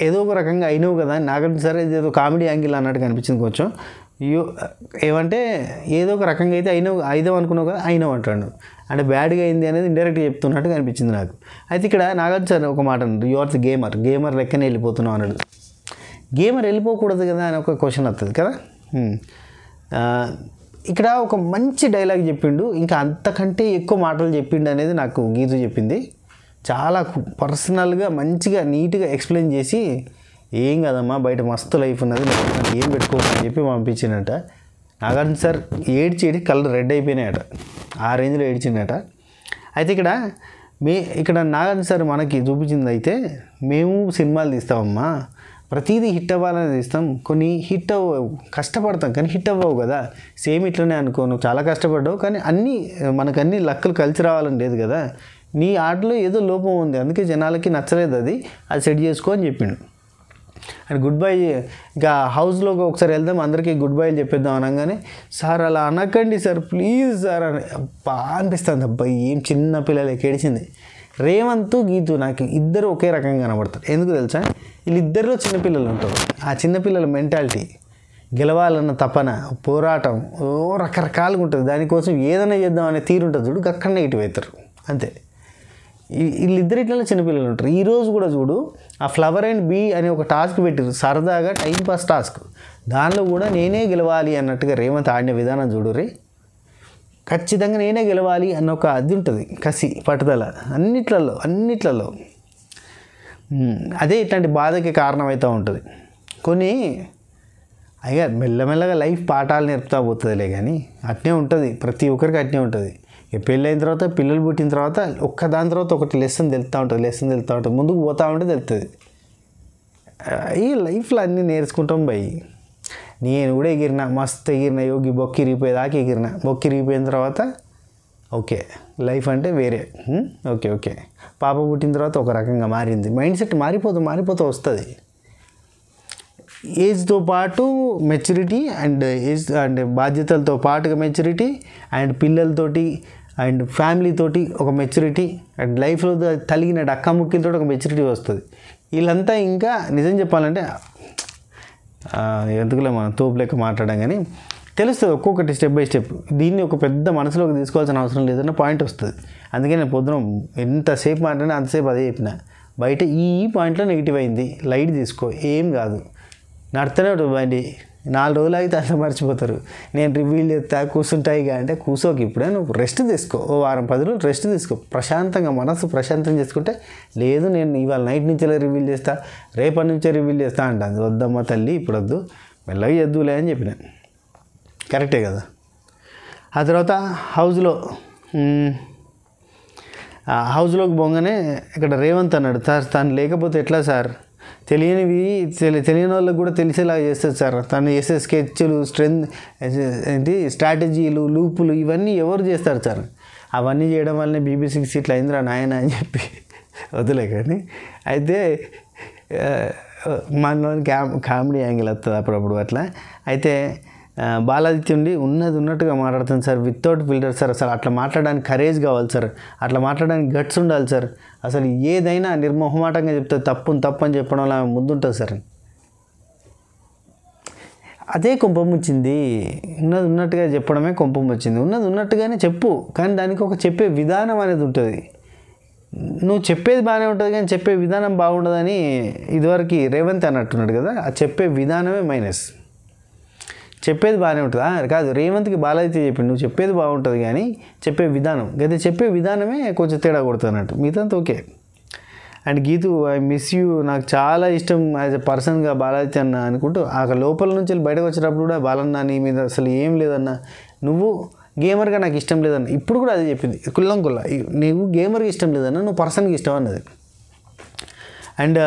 ఏదో ఒక రకంగా అయినవు కదా నాకు సరే ఏదో కామెడీ యాంగిల్ అన్నట్టు కనిపించింది కొంచెం యూ ఏమంటే ఏదో ఒక రకంగా అయితే అయినావు అయిదాం అనుకున్నావు కదా అయినావు అంటాడు అంటే బ్యాడ్గా అయింది అనేది ఇండైరెక్ట్గా చెప్తున్నట్టు కనిపించింది నాకు అయితే ఇక్కడ నాగార్జున సార్ ఒక మాట అన్నాడు యు ఆర్ గేమర్ గేమర్ లెక్కనే వెళ్ళిపోతున్నావు అన్నాడు గేమర్ వెళ్ళిపోకూడదు కదా అని ఒక క్వశ్చన్ వస్తుంది కదా ఇక్కడ ఒక మంచి డైలాగ్ చెప్పిండు ఇంకా అంతకంటే ఎక్కువ మాటలు చెప్పిండు అనేది నాకు గీతు చెప్పింది చాలా పర్సనల్గా మంచిగా నీట్గా ఎక్స్ప్లెయిన్ చేసి ఏం కదమ్మా బయట మస్తు లైఫ్ ఉన్నది ఏం పెట్టుకోమని చెప్పి పంపించిందట నాగార్జున సార్ ఏడ్చి ఏడి కలర్ రెడ్ అయిపోయినాయట ఆ రేంజ్లో ఏడ్చిండట అయితే ఇక్కడ మే ఇక్కడ నాగార్జున సార్ మనకి చూపించింది అయితే మేము సినిమాలు తీస్తామమ్మా ప్రతిదీ హిట్ అవ్వాలని తీస్తాం కొన్ని హిట్ అవ్వవు కష్టపడతాం కానీ హిట్ అవ్వవు కదా సేమ్ ఇట్లనే అనుకోను చాలా కష్టపడ్డావు కానీ అన్నీ మనకు అన్ని లక్కలు కలిసి రావాలని లేదు కదా నీ ఆటలో ఏదో లోపం ఉంది అందుకే జనాలకి నచ్చలేదు అది అది సెట్ చేసుకో అని చెప్పిండు అండ్ గుడ్ బై ఇంకా హౌస్లోకి ఒకసారి వెళ్దాం అందరికీ గుడ్ అని చెప్పేద్దాం అనగానే సార్ అలా అనకండి సార్ ప్లీజ్ సార్ అని బాగా అనిపిస్తుంది అబ్బాయి ఏం చిన్న పిల్లలకి ఏడిచింది రేవంత్ గీతు నాకు ఇద్దరు ఒకే రకంగా కనబడతారు ఎందుకు తెలుసా వీళ్ళిద్దరిలో చిన్నపిల్లలు ఉంటారు ఆ చిన్నపిల్లల మెంటాలిటీ గెలవాలన్న తపన పోరాటం ఓ రకరకాలుగా ఉంటుంది దానికోసం ఏదైనా చేద్దాం అనే తీరు ఉంటుంది చూడు అక్కడ నెగిటివ్ అవుతారు అంతే వీళ్ళిద్దరు ఇట్లనే చిన్నపిల్లలు ఉంటారు ఈరోజు కూడా చూడు ఆ ఫ్లవర్ అండ్ బీ అనే ఒక టాస్క్ పెట్టారు సరదాగా టైంపాస్ టాస్క్ దానిలో కూడా నేనే గెలవాలి అన్నట్టుగా రేవంత్ ఆడిన విధానం చూడురి ఖచ్చితంగా నేనే గెలవాలి అన్న ఒక అది ఉంటుంది కసి పట్టుదల అన్నిట్లలో అన్నిట్లలో అదే ఇట్లాంటి బాధకి కారణమవుతూ ఉంటుంది కొన్ని అయ్యా మెల్లమెల్లగా లైఫ్ పాఠాలు నేర్పుతా పోతుందిలే కానీ అట్నే ఉంటుంది ప్రతి ఒక్కరికి అట్నే ఉంటుంది పెళ్ళి అయిన తర్వాత పిల్లలు పుట్టిన తర్వాత ఒక్క దాని తర్వాత ఒకటి లెసన్ తెలుతూ ఉంటుంది లెసన్ తెలుతూ ఉంటుంది ముందుకు పోతూ ఉంటే తెలుస్తుంది ఈ లైఫ్లో అన్నీ నేర్చుకుంటాం బై నేను కూడా ఎగిరిన మస్తు ఎగిరిన యోగి బొక్కి దాకా ఎగిరిన బొక్కి రిగిపోయిన తర్వాత ఓకే లైఫ్ అంటే వేరే ఓకే ఓకే పాప పుట్టిన తర్వాత ఒక రకంగా మారింది మైండ్ సెట్ మారిపోతూ మారిపోతూ వస్తుంది ఏజ్తో పాటు మెచ్యూరిటీ అండ్ ఏజ్ అండ్ బాధ్యతలతో పాటుగా మెచ్యూరిటీ అండ్ పిల్లలతోటి అండ్ ఫ్యామిలీతోటి ఒక మెచ్యూరిటీ అండ్ లైఫ్లో తలిగిన డక్కాముక్కిలతో ఒక మెచ్యూరిటీ వస్తుంది వీళ్ళంతా ఇంకా నిజం చెప్పాలంటే ఎందుకులే మనం తోపు లెక్క మాట్లాడడం కానీ తెలుస్తుంది ఒక్కొక్కటి స్టెప్ బై స్టెప్ దీన్ని ఒక పెద్ద మనసులోకి తీసుకోవాల్సిన అవసరం లేదన్న పాయింట్ వస్తుంది అందుకే నేను పొద్దున ఎంతసేపు మాట్లాడినా అంతసేపు అదే చెప్పిన బయట ఈ పాయింట్లో నెగిటివ్ అయింది లైట్ తీసుకో ఏం కాదు నడతనే ఉంటుంది బండి నాలుగు రోజులు అయితే అంత మర్చిపోతారు నేను రివ్యూ చెప్తా కూర్చుంటాయిగా అంటే కూర్చోకి ఇప్పుడే నువ్వు రెస్ట్ తీసుకో ఓ వారం పది రోజులు రెస్ట్ తీసుకో ప్రశాంతంగా మనసు ప్రశాంతం చేసుకుంటే లేదు నేను ఇవాళ నైట్ నుంచేలా రివీల్ చేస్తా రేపటి నుంచే రివీల్ చేస్తా అంటాను వద్దమ్మ తల్లి ఇప్పుడు వద్దు మెల్లగా ఎద్దులే అని చెప్పిన కరెక్టే కదా ఆ తర్వాత హౌజ్లో హౌజ్లోకి పోగానే ఇక్కడ రేవంత్ అన్నాడు సార్ తను లేకపోతే ఎట్లా సార్ తెలియనివి తెలి తెలియని వాళ్ళకి కూడా తెలిసేలాగా చేస్తారు సార్ తను చేసే స్కెచ్లు స్ట్రెంత్ ఏంటి స్ట్రాటజీలు లూపులు ఇవన్నీ ఎవరు చేస్తారు సార్ అవన్నీ చేయడం వల్లనే బీబీ సిక్స్ ఇట్లా అయిందిరా నాయన అని చెప్పి వదిలే కానీ అయితే మనలో కామెడీ యాంగిల్ వస్తుంది అప్పుడప్పుడు అట్లా అయితే ఉండి ఉన్నది ఉన్నట్టుగా మాట్లాడుతుంది సార్ వితౌట్ ఫిల్టర్ సార్ అసలు అట్లా మాట్లాడడానికి కరేజ్ కావాలి సార్ అట్లా మాట్లాడడానికి గట్స్ ఉండాలి సార్ అసలు ఏదైనా నిర్మోహమాటంగా చెప్తే తప్పుని తప్పు అని చెప్పడం వల్ల ముందుంటుంది సార్ అదే కుంపం వచ్చింది ఉన్నది ఉన్నట్టుగా చెప్పడమే కుంపం వచ్చింది ఉన్నది ఉన్నట్టుగానే చెప్పు కానీ దానికి ఒక చెప్పే విధానం అనేది ఉంటుంది నువ్వు చెప్పేది బాగానే ఉంటుంది కానీ చెప్పే విధానం బాగుండదని ఇదివరకు రేవంత్ అన్నట్టున్నాడు కదా ఆ చెప్పే విధానమే మైనస్ చెప్పేది బాగానే ఉంటుందా కాదు రేవంత్కి బాలైతే చెప్పి నువ్వు చెప్పేది బాగుంటుంది కానీ చెప్పే విధానం గది చెప్పే విధానమే కొంచెం తేడా కొడుతున్నట్టు మిగతాంతా okay and Geetu I miss you నాకు చాలా ఇష్టం యాజ్ ఎ పర్సన్గా బాలాజీ అన్న అనుకుంటూ ఆ లోపల నుంచి బయటకు వచ్చేటప్పుడు కూడా బాలన్న నీ మీద అసలు ఏం లేదన్న నువ్వు గేమర్గా నాకు ఇష్టం లేదన్న ఇప్పుడు కూడా అది చెప్పింది కుల్లం కుల్ల నువ్వు గేమర్కి ఇష్టం లేదన్న నువ్వు పర్సన్కి ఇష్టం అన్నది and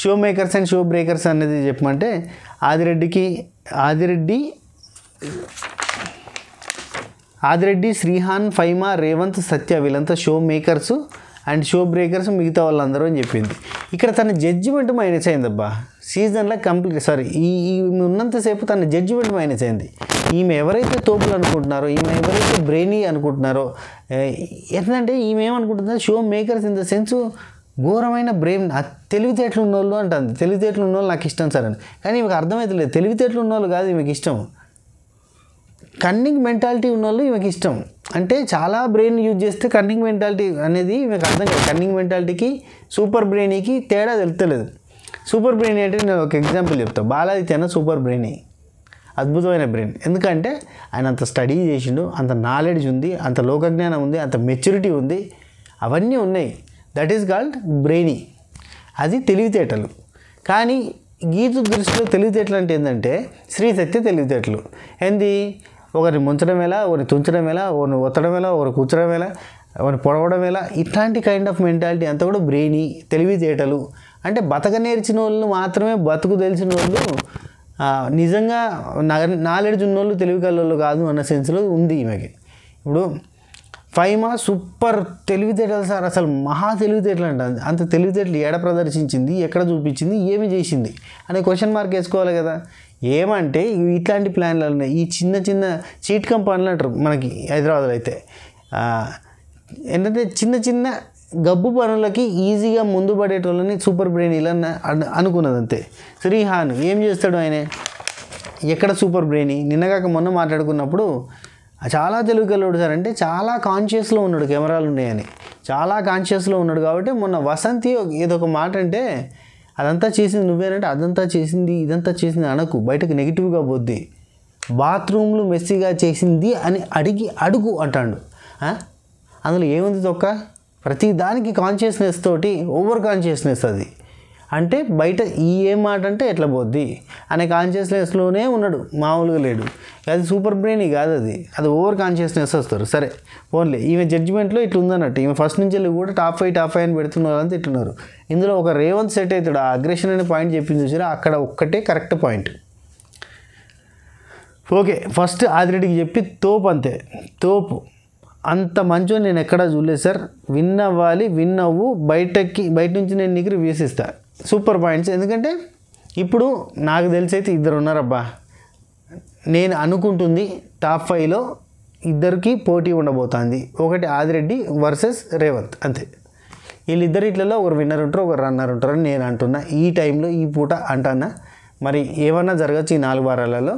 show makers and show breakers అనేది చెప్పమంటే ఆదిరెడ్డికి ఆదిరెడ్డి ఆదిరెడ్డి శ్రీహాన్ ఫైమా రేవంత్ సత్య వీళ్ళంతా show makers and show breakers మిగతా వాళ్ళందరూ అని చెప్పింది ఇక్కడ తన జడ్జిమెంట్ మైనస్ అయిందబ్బా సీజన్లో కంప్లీట్ సారీ ఈ ఈమె ఉన్నంతసేపు తన జడ్జిమెంట్ మైనస్ అయింది ఈమె ఎవరైతే తోపులు అనుకుంటున్నారో ఈమె ఎవరైతే బ్రెయినీ అనుకుంటున్నారో ఎట్లంటే ఈమె ఏమనుకుంటుందో show makers in the sense ఘోరమైన బ్రెయిన్ తెలివితేటలు ఉన్నోళ్ళు అంటుంది తెలివితేటలు ఉన్నోళ్ళు నాకు ఇష్టం సార్ అని కానీ ఇవి అర్థమవుతలేదు తెలివితేటలు ఉన్నోళ్ళు కాదు ఇవి ఇష్టం కన్నింగ్ మెంటాలిటీ ఉన్నోళ్ళు ఇవికి ఇష్టం అంటే చాలా బ్రెయిన్ యూజ్ చేస్తే కన్నింగ్ మెంటాలిటీ అనేది మీకు అర్థం కాదు కన్నింగ్ మెంటాలిటీకి సూపర్ బ్రెయిన్కి తేడా తెలుస్తలేదు సూపర్ బ్రెయిన్ అంటే నేను ఒక ఎగ్జాంపుల్ చెప్తాను బాలాజీ అయినా సూపర్ బ్రెయిన్ అద్భుతమైన బ్రెయిన్ ఎందుకంటే ఆయన అంత స్టడీ చేసిండు అంత నాలెడ్జ్ ఉంది అంత లోకజ్ఞానం ఉంది అంత మెచ్యూరిటీ ఉంది అవన్నీ ఉన్నాయి దట్ ఈస్ కాల్డ్ బ్రెయినీ అది తెలివితేటలు కానీ గీతు దృష్టిలో తెలివితేటలు అంటే ఏంటంటే శ్రీ సత్య తెలివితేటలు ఏంది ఒకరిని ముంచడం ఎలా ఒకరిని తుంచడం ఎలా ఒకరిని ఒత్తడం ఎలా ఒకరు కూర్చడం ఎలా ఒకరిని పొడవడం ఎలా ఇట్లాంటి కైండ్ ఆఫ్ మెంటాలిటీ అంతా కూడా బ్రెయినీ తెలివితేటలు అంటే బతక నేర్చిన వాళ్ళు మాత్రమే బతుకు తెలిసిన వాళ్ళు నిజంగా నాలెడ్జ్ ఉన్న వాళ్ళు తెలివి కళ్ళు కాదు అన్న సెన్స్లో ఉంది ఈమెకి ఇప్పుడు మా సూపర్ తెలివితేటలు సార్ అసలు మహా తెలివితేటలు అంట అంత తెలివితేటలు ఎడ ప్రదర్శించింది ఎక్కడ చూపించింది ఏమి చేసింది అనే క్వశ్చన్ మార్క్ వేసుకోవాలి కదా ఏమంటే ఇట్లాంటి ప్లాన్లు ఉన్నాయి ఈ చిన్న చిన్న చీట్ పనులు అంటారు మనకి హైదరాబాద్లో అయితే ఏంటంటే చిన్న చిన్న గబ్బు పనులకి ఈజీగా ముందు పడేటోళ్ళని సూపర్ బ్రెయిన్ ఇలా అనుకున్నది అంతే శ్రీహాన్ ఏం చేస్తాడు ఆయన ఎక్కడ సూపర్ బ్రెయిన్ నిన్నగాక మొన్న మాట్లాడుకున్నప్పుడు చాలా తెలుగు కలవాడు సార్ అంటే చాలా కాన్షియస్లో ఉన్నాడు కెమెరాలు ఉన్నాయని చాలా కాన్షియస్లో ఉన్నాడు కాబట్టి మొన్న వసంతి ఏదో ఒక మాట అంటే అదంతా చేసింది నువ్వేనంటే అదంతా చేసింది ఇదంతా చేసింది అనకు బయటకు నెగిటివ్గా పోద్ది బాత్రూమ్లు మెస్సీగా చేసింది అని అడిగి అడుగు అంటాడు అందులో ఏముంది తొక్క ప్రతి దానికి కాన్షియస్నెస్ తోటి ఓవర్ కాన్షియస్నెస్ అది అంటే బయట ఈ ఏ మాట అంటే ఎట్లా పోద్ది అనే కాన్షియస్నెస్లోనే ఉన్నాడు మామూలుగా లేడు అది సూపర్ బ్రెయిన్ కాదు అది అది ఓవర్ కాన్షియస్నెస్ వస్తారు సరే ఓన్లీ ఈమె జడ్జిమెంట్లో ఇట్లా ఉందన్నట్టు ఈమె ఫస్ట్ నుంచి వెళ్ళి కూడా టాప్ ఫైవ్ టాప్ ఫైవ్ అని పెడుతున్నారు అంతా ఇట్లున్నారు ఇందులో ఒక రేవంత్ సెట్ అవుతాడు ఆ అగ్రెషన్ అనే పాయింట్ చెప్పింది చూసారా అక్కడ ఒక్కటే కరెక్ట్ పాయింట్ ఓకే ఫస్ట్ ఆదిరెడ్డికి చెప్పి తోపు అంతే తోపు అంత మంచిగా నేను ఎక్కడా చూడలేదు సార్ విన్ అవ్వాలి విన్ అవ్వు బయటకి బయట నుంచి నేను నీకు వేసిస్తాను సూపర్ పాయింట్స్ ఎందుకంటే ఇప్పుడు నాకు తెలిసైతే ఇద్దరు ఉన్నారబ్బా నేను అనుకుంటుంది టాప్ ఫైవ్లో ఇద్దరికి పోటీ ఉండబోతోంది ఒకటి ఆదిరెడ్డి వర్సెస్ రేవంత్ అంతే వీళ్ళిద్దరిట్లలో ఒకరు విన్నర్ ఉంటారు ఒకరు రన్నర్ ఉంటారు అని నేను అంటున్నా ఈ టైంలో ఈ పూట అంటున్నా మరి ఏమన్నా జరగచ్చు ఈ నాలుగు వారాలలో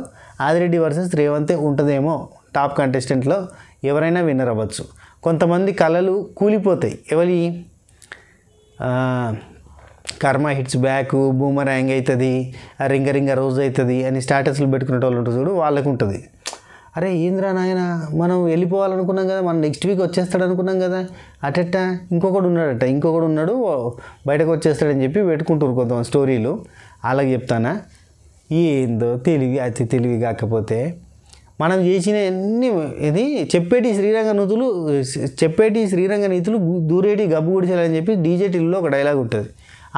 ఆదిరెడ్డి వర్సెస్ రేవంతే ఉంటుందేమో టాప్ కంటెస్టెంట్లో ఎవరైనా విన్నర్ అవ్వచ్చు కొంతమంది కళలు కూలిపోతాయి ఎవరి కర్మ హిట్స్ బ్యాక్ బూమరాంగ్ అవుతుంది రింగ రింగ రోజు అవుతుంది అని స్టాటస్లు పెట్టుకునే వాళ్ళు ఉంటారు చూడు వాళ్ళకు ఉంటుంది అరే ఏంద్రా నాయన మనం వెళ్ళిపోవాలనుకున్నాం కదా మనం నెక్స్ట్ వీక్ వచ్చేస్తాడు అనుకున్నాం కదా అటెట్ట ఇంకొకడు ఉన్నాడట ఇంకొకడు ఉన్నాడు బయటకు వచ్చేస్తాడని చెప్పి పెట్టుకుంటారు కొంతమంది స్టోరీలు అలాగే చెప్తానా ఏందో తెలివి అతి తెలివి కాకపోతే మనం చేసిన అన్ని ఇది చెప్పేటి శ్రీరంగ నుతులు చెప్పేటి శ్రీరంగ నీతులు దూరేటి గబ్బు గుడిచాలని చెప్పి డీజే టిల్లో ఒక డైలాగ్ ఉంటుంది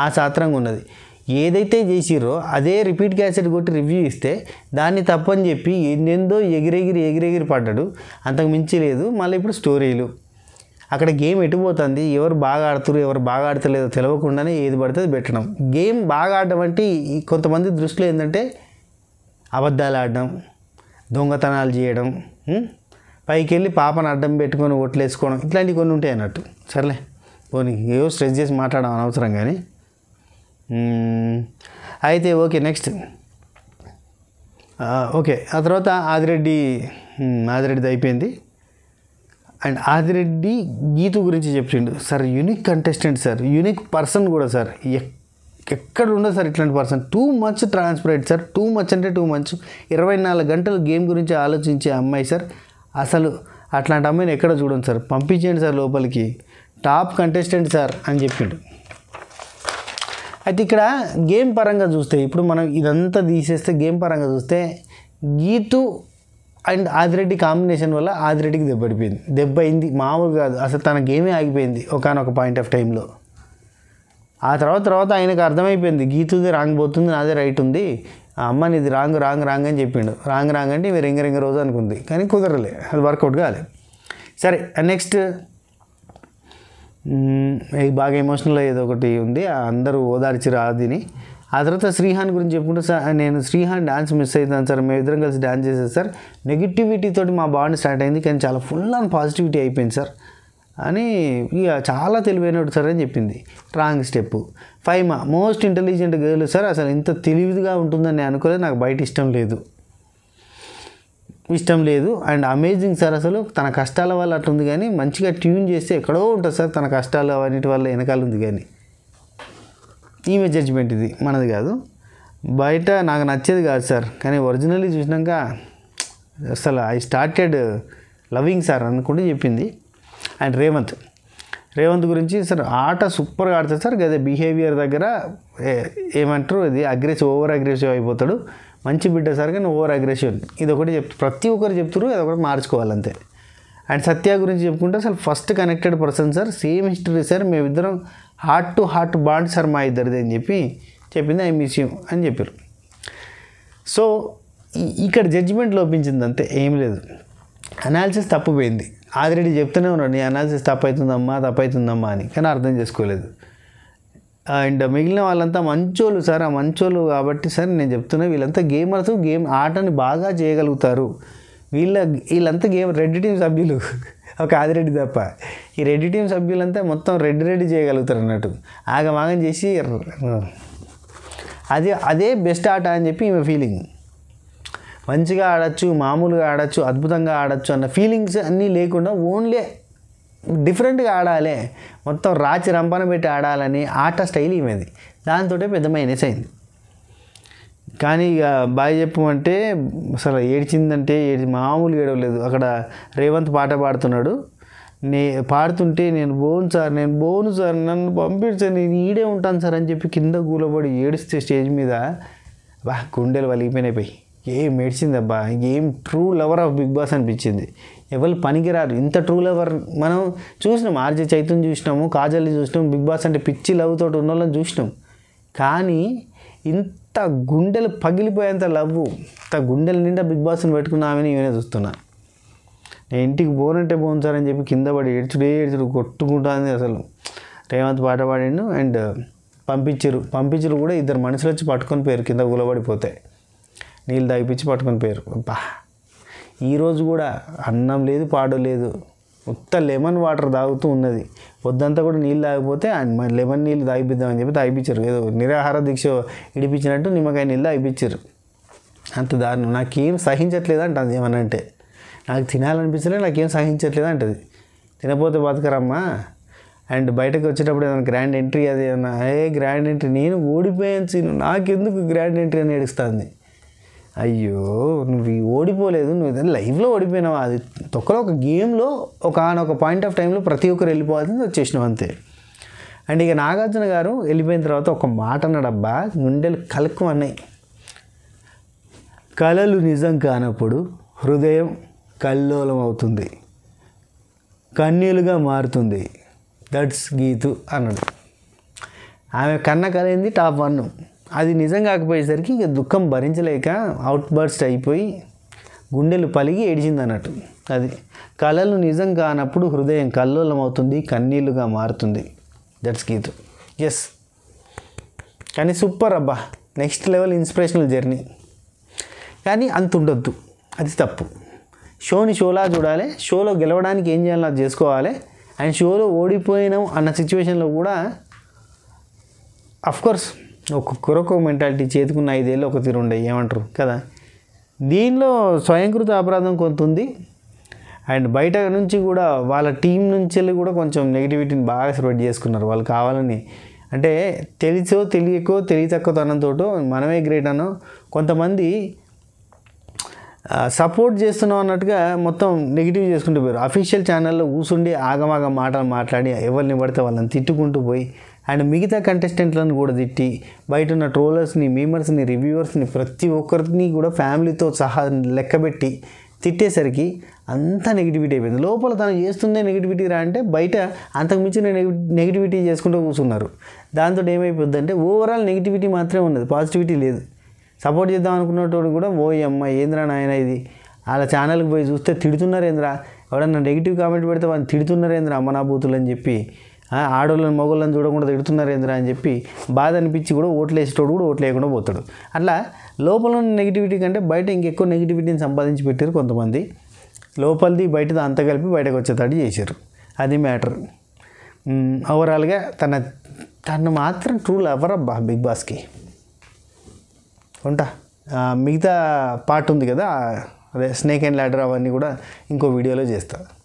ఆ సాత్రంగా ఉన్నది ఏదైతే చేసిరో అదే రిపీట్ క్యాసెట్ కొట్టి రివ్యూ ఇస్తే దాన్ని తప్పని చెప్పి ఎన్నెందో ఎగిరెగిరి ఎగిరెగిరి పడ్డాడు అంతకు మించి లేదు మళ్ళీ ఇప్పుడు స్టోరీలు అక్కడ గేమ్ ఎటుపోతుంది ఎవరు బాగా ఆడుతారు ఎవరు బాగా ఆడతలేదో తెలియకుండానే ఏది పడితే పెట్టడం గేమ్ బాగా ఆడడం అంటే కొంతమంది దృష్టిలో ఏంటంటే అబద్ధాలు ఆడడం దొంగతనాలు చేయడం పైకి వెళ్ళి పాపను అడ్డం పెట్టుకొని ఓట్లేసుకోవడం ఇట్లాంటివి కొన్ని ఉంటాయి అన్నట్టు సర్లే పోనీ ఏవో స్ట్రెస్ చేసి మాట్లాడడం అనవసరం కానీ Hmm. అయితే ఓకే నెక్స్ట్ ah, ఓకే ఆ తర్వాత ఆదిరెడ్డి hmm, ఆదిరెడ్డిది అయిపోయింది అండ్ ఆదిరెడ్డి గీతు గురించి చెప్పిండు sir unique contestant sir unique person కూడా సార్ ఎక్కడ ఉండదు సార్ ఇట్లాంటి person two months transparent sir too much అంటే టూ మంత్స్ ఇరవై నాలుగు గంటలు గేమ్ గురించి ఆలోచించే అమ్మాయి సార్ అసలు అట్లాంటి అమ్మాయిని ఎక్కడ చూడండి సార్ పంపించండి సార్ లోపలికి టాప్ కంటెస్టెంట్ సార్ అని చెప్పిండు అయితే ఇక్కడ గేమ్ పరంగా చూస్తే ఇప్పుడు మనం ఇదంతా తీసేస్తే గేమ్ పరంగా చూస్తే గీతు అండ్ ఆదిరెడ్డి కాంబినేషన్ వల్ల ఆదిరెడ్డికి దెబ్బడిపోయింది దెబ్బ అయింది మామూలు కాదు అసలు తన గేమే ఆగిపోయింది ఒకనొక పాయింట్ ఆఫ్ టైంలో ఆ తర్వాత తర్వాత ఆయనకు అర్థమైపోయింది గీతుది రాంగ్ పోతుంది నాదే రైట్ ఉంది అమ్మ నీది రాంగ్ రాంగ్ రాంగ్ అని చెప్పిండు రాంగ్ రాంగ్ అంటే ఇవి రింగ రింగ రోజు అనుకుంది కానీ కుదరలే అది వర్కౌట్ కాలే సరే నెక్స్ట్ బాగా ఎమోషనల్ అయ్యేది ఒకటి ఉంది అందరూ ఓదార్చిరు ఆదిని ఆ తర్వాత శ్రీహాన్ గురించి చెప్పుకుంటే సార్ నేను శ్రీహాన్ డ్యాన్స్ మిస్ అవుతాను సార్ మేము ఇద్దరం కలిసి డ్యాన్స్ చేసేది సార్ నెగిటివిటీతో మా బాండ్ స్టార్ట్ అయింది కానీ చాలా ఫుల్ అండ్ పాజిటివిటీ అయిపోయింది సార్ అని ఇక చాలా తెలివైనడు సార్ అని చెప్పింది wrong step Faima most intelligent girl sir అసలు ఇంత తెలివిగా ఉంటుందని అనుకోలేదు నాకు బయట ఇష్టం లేదు ఇష్టం లేదు అండ్ అమేజింగ్ సార్ అసలు తన కష్టాల వల్ల ఉంది కానీ మంచిగా ట్యూన్ చేస్తే ఎక్కడో ఉంటుంది సార్ తన కష్టాలు అవన్నిటి వల్ల వెనకాల ఉంది కానీ ఈమె జడ్జిమెంట్ ఇది మనది కాదు బయట నాకు నచ్చేది కాదు సార్ కానీ ఒరిజినల్లీ చూసినాక అసలు ఐ స్టార్టెడ్ లవింగ్ సార్ అనుకుంటే చెప్పింది అండ్ రేవంత్ రేవంత్ గురించి సార్ ఆట సూపర్గా ఆడుతుంది సార్ అదే బిహేవియర్ దగ్గర ఏమంటారు ఇది అగ్రెసివ్ ఓవర్ అగ్రెసివ్ అయిపోతాడు మంచి బిడ్డ సార్ కానీ ఓవర్ అగ్రెషన్ ఇది ఒకటి చెప్తు ప్రతి ఒక్కరు చెప్తారు అది ఒకటి మార్చుకోవాలంతే అండ్ సత్య గురించి చెప్పుకుంటే అసలు first connected person sir same history sir మేమిద్దరం heart to heart bond sir మా ఇద్దరిది అని చెప్పి చెప్పింది ఐ మిస్ యూ అని చెప్పారు సో ఇక్కడ జడ్జిమెంట్ లోపించింది అంతే ఏం లేదు అనాలిసిస్ తప్పు పోయింది ఆల్రెడీ చెప్తూనే ఉన్నాడు నీ అనాలిసిస్ తప్పు అవుతుందమ్మా తప్పు అవుతుందమ్మా అని కానీ అర్థం చేసుకోలేదు అండ్ మిగిలిన వాళ్ళంతా మంచోళ్ళు సార్ ఆ మంచోళ్ళు కాబట్టి సార్ నేను చెప్తున్నా వీళ్ళంతా గేమర్స్ గేమ్ ఆటని బాగా చేయగలుగుతారు వీళ్ళ వీళ్ళంతా గేమ్ రెడ్ టీం సభ్యులు ఒక ఆదిరెడ్డి తప్ప ఈ రెడ్ టీం సభ్యులంతా మొత్తం రెడ్ రెడ్ చేయగలుగుతారు అన్నట్టు ఆగమాగం చేసి అదే అదే బెస్ట్ ఆట అని చెప్పి ఈమె ఫీలింగ్ మంచిగా ఆడచ్చు మామూలుగా ఆడచ్చు అద్భుతంగా ఆడచ్చు అన్న ఫీలింగ్స్ అన్నీ లేకుండా ఓన్లీ డిఫరెంట్గా ఆడాలి మొత్తం రాచి రంపన పెట్టి ఆడాలని ఆట స్టైల్ ఈమెది దాంతో పెద్ద మైనస్ అయింది కానీ ఇక బాయ్ చెప్పమంటే అసలు ఏడ్చిందంటే ఏడి మామూలు ఏడవలేదు అక్కడ రేవంత్ పాట పాడుతున్నాడు నే పాడుతుంటే నేను బోను సార్ నేను బోను సార్ నన్ను పంపించాను నేను ఈడే ఉంటాను సార్ అని చెప్పి కింద కూలబడి ఏడిస్తే స్టేజ్ మీద బా గుండెలు వలిగిపోయినాయి ఏం ఏడ్చిందబ్బా ఏం true lover of Bigg Boss అనిపించింది ఎవరు పనికిరారు ఇంత ట్రూ లవర్ మనం చూసినాం ఆర్జే చైతన్ చూసినాము కాజల్ని చూసినాం బిగ్ బాస్ అంటే పిచ్చి లవ్ తోటి ఉన్న వాళ్ళని చూసినాం కానీ ఇంత గుండెలు పగిలిపోయేంత లవ్ ఇంత గుండెల నిండా బిగ్ బాస్ని పెట్టుకున్నామని ఈమెనే చూస్తున్నా నేను ఇంటికి పోనంటే పోను సార్ అని చెప్పి కింద పడి ఏడ్చుడే ఏడ్చుడు కొట్టుకుంటుంది అసలు రేవంత్ పాట పాడిండు అండ్ పంపించరు పంపించరు కూడా ఇద్దరు మనుషులు వచ్చి పట్టుకొని పోయారు కింద కూలబడిపోతే నీళ్ళు దాగిపించి పట్టుకొని పోయారు అబ్బా ఈరోజు కూడా అన్నం లేదు పాడు లేదు మొత్తం లెమన్ వాటర్ తాగుతూ ఉన్నది పొద్దంతా కూడా నీళ్ళు తాగిపోతే లెమన్ నీళ్ళు తాగిపిద్దామని చెప్పి తాగిపించారు ఏదో నిరాహార దీక్ష ఇడిపించినట్టు నిమ్మకాయ నీళ్ళు తాగిపించారు అంత దారుణం నాకేం సహించట్లేదు అంటుంది అంటే నాకు తినాలనిపించలేదు నాకేం సహించట్లేదు అంటది తినపోతే బతకరమ్మా అండ్ బయటకు వచ్చేటప్పుడు ఏదైనా గ్రాండ్ ఎంట్రీ అది ఏమన్నా ఏ గ్రాండ్ ఎంట్రీ నేను ఓడిపోయాను నాకెందుకు గ్రాండ్ ఎంట్రీ అని ఏడుస్తుంది అయ్యో నువ్వు ఓడిపోలేదు నువ్వు ఏదైనా లైఫ్లో ఓడిపోయినావు అది తొక్కలో ఒక గేమ్లో ఒక ఆనొక పాయింట్ ఆఫ్ టైంలో ప్రతి ఒక్కరు వెళ్ళిపోవాల్సింది వచ్చేసినావు అంతే అండ్ ఇక నాగార్జున గారు వెళ్ళిపోయిన తర్వాత ఒక మాట అన్నాడబ్బా గుండెలు కలుక్కు అన్నాయి కళలు నిజం కానప్పుడు హృదయం కల్లోలం అవుతుంది కన్నీలుగా మారుతుంది దట్స్ గీతు అన్నాడు ఆమె కన్న కలిగింది టాప్ వన్ అది నిజం కాకపోయేసరికి ఇక దుఃఖం భరించలేక అవుట్ బర్స్ట్ అయిపోయి గుండెలు పలిగి ఏడిచింది అన్నట్టు అది కళలు నిజం కానప్పుడు హృదయం కల్లోలమవుతుంది కన్నీళ్ళుగా మారుతుంది దట్స్ గీత్ ఎస్ కానీ సూపర్ అబ్బా నెక్స్ట్ లెవెల్ ఇన్స్పిరేషనల్ జర్నీ కానీ అంత ఉండొద్దు అది తప్పు షోని షోలా చూడాలి షోలో గెలవడానికి ఏం చేయాలో అది చేసుకోవాలి అండ్ షోలో ఓడిపోయినాం అన్న సిచ్యువేషన్లో కూడా అఫ్కోర్స్ ఒక కొరకు మెంటాలిటీ చేతుకున్న ఐదేళ్ళు ఒక తీరు ఉండే ఏమంటారు కదా దీనిలో స్వయంకృత అపరాధం కొంత ఉంది అండ్ బయట నుంచి కూడా వాళ్ళ టీం నుంచి వెళ్ళి కూడా కొంచెం నెగిటివిటీని బాగా స్ప్రెడ్ చేసుకున్నారు వాళ్ళు కావాలని అంటే తెలిసో తెలియకో తక్కువ తనంతో మనమే గ్రేట్ అను కొంతమంది సపోర్ట్ చేస్తున్నాం అన్నట్టుగా మొత్తం నెగిటివ్ చేసుకుంటూ పోయారు అఫీషియల్ ఛానల్లో కూర్చుండి ఆగమాగం మాటలు మాట్లాడి ఎవరిని పడితే వాళ్ళని తిట్టుకుంటూ పోయి అండ్ మిగతా కంటెస్టెంట్లను కూడా తిట్టి బయట ఉన్న ట్రోలర్స్ని మీమర్స్ని రివ్యూవర్స్ని ప్రతి ఒక్కరిని కూడా ఫ్యామిలీతో సహా లెక్కబెట్టి తిట్టేసరికి అంతా నెగిటివిటీ అయిపోయింది లోపల తను చేస్తుందే నెగిటివిటీ రా అంటే బయట అంతకుమించిన నెగిటివిటీ చేసుకుంటూ కూర్చున్నారు దాంతో ఏమైపోద్దంటే ఓవరాల్ నెగిటివిటీ మాత్రమే ఉన్నది పాజిటివిటీ లేదు సపోర్ట్ చేద్దాం అనుకున్నటోడు కూడా ఓ అమ్మ ఏంద్రా నాయన ఇది వాళ్ళ ఛానల్కి పోయి చూస్తే తిడుతున్నారేంద్రా ఎవడన్నా నెగిటివ్ కామెంట్ పెడితే వాళ్ళు తిడుతున్నారేంద్రా అమ్మ నా బూతులు అని చెప్పి ఆడవాళ్ళని మగవాళ్ళని చూడకుండా తిడుతున్నారు ఏందిరా అని చెప్పి బాధ అనిపించి కూడా ఓట్లు వేసేటోడు కూడా ఓట్లు వేయకుండా పోతాడు అట్లా లోపల ఉన్న నెగిటివిటీ కంటే బయట ఇంకెక్కువ నెగిటివిటీని సంపాదించి పెట్టారు కొంతమంది లోపలిది బయటది అంత కలిపి బయటకు వచ్చేటట్టు చేశారు అది మ్యాటర్ ఓవరాల్గా తన తను మాత్రం ట్రూ లవర్ అబ్బా బిగ్ బాస్కి ఉంటా మిగతా పార్ట్ ఉంది కదా అదే స్నేక్ అండ్ ల్యాడర్ అవన్నీ కూడా ఇంకో వీడియోలో చేస్తాను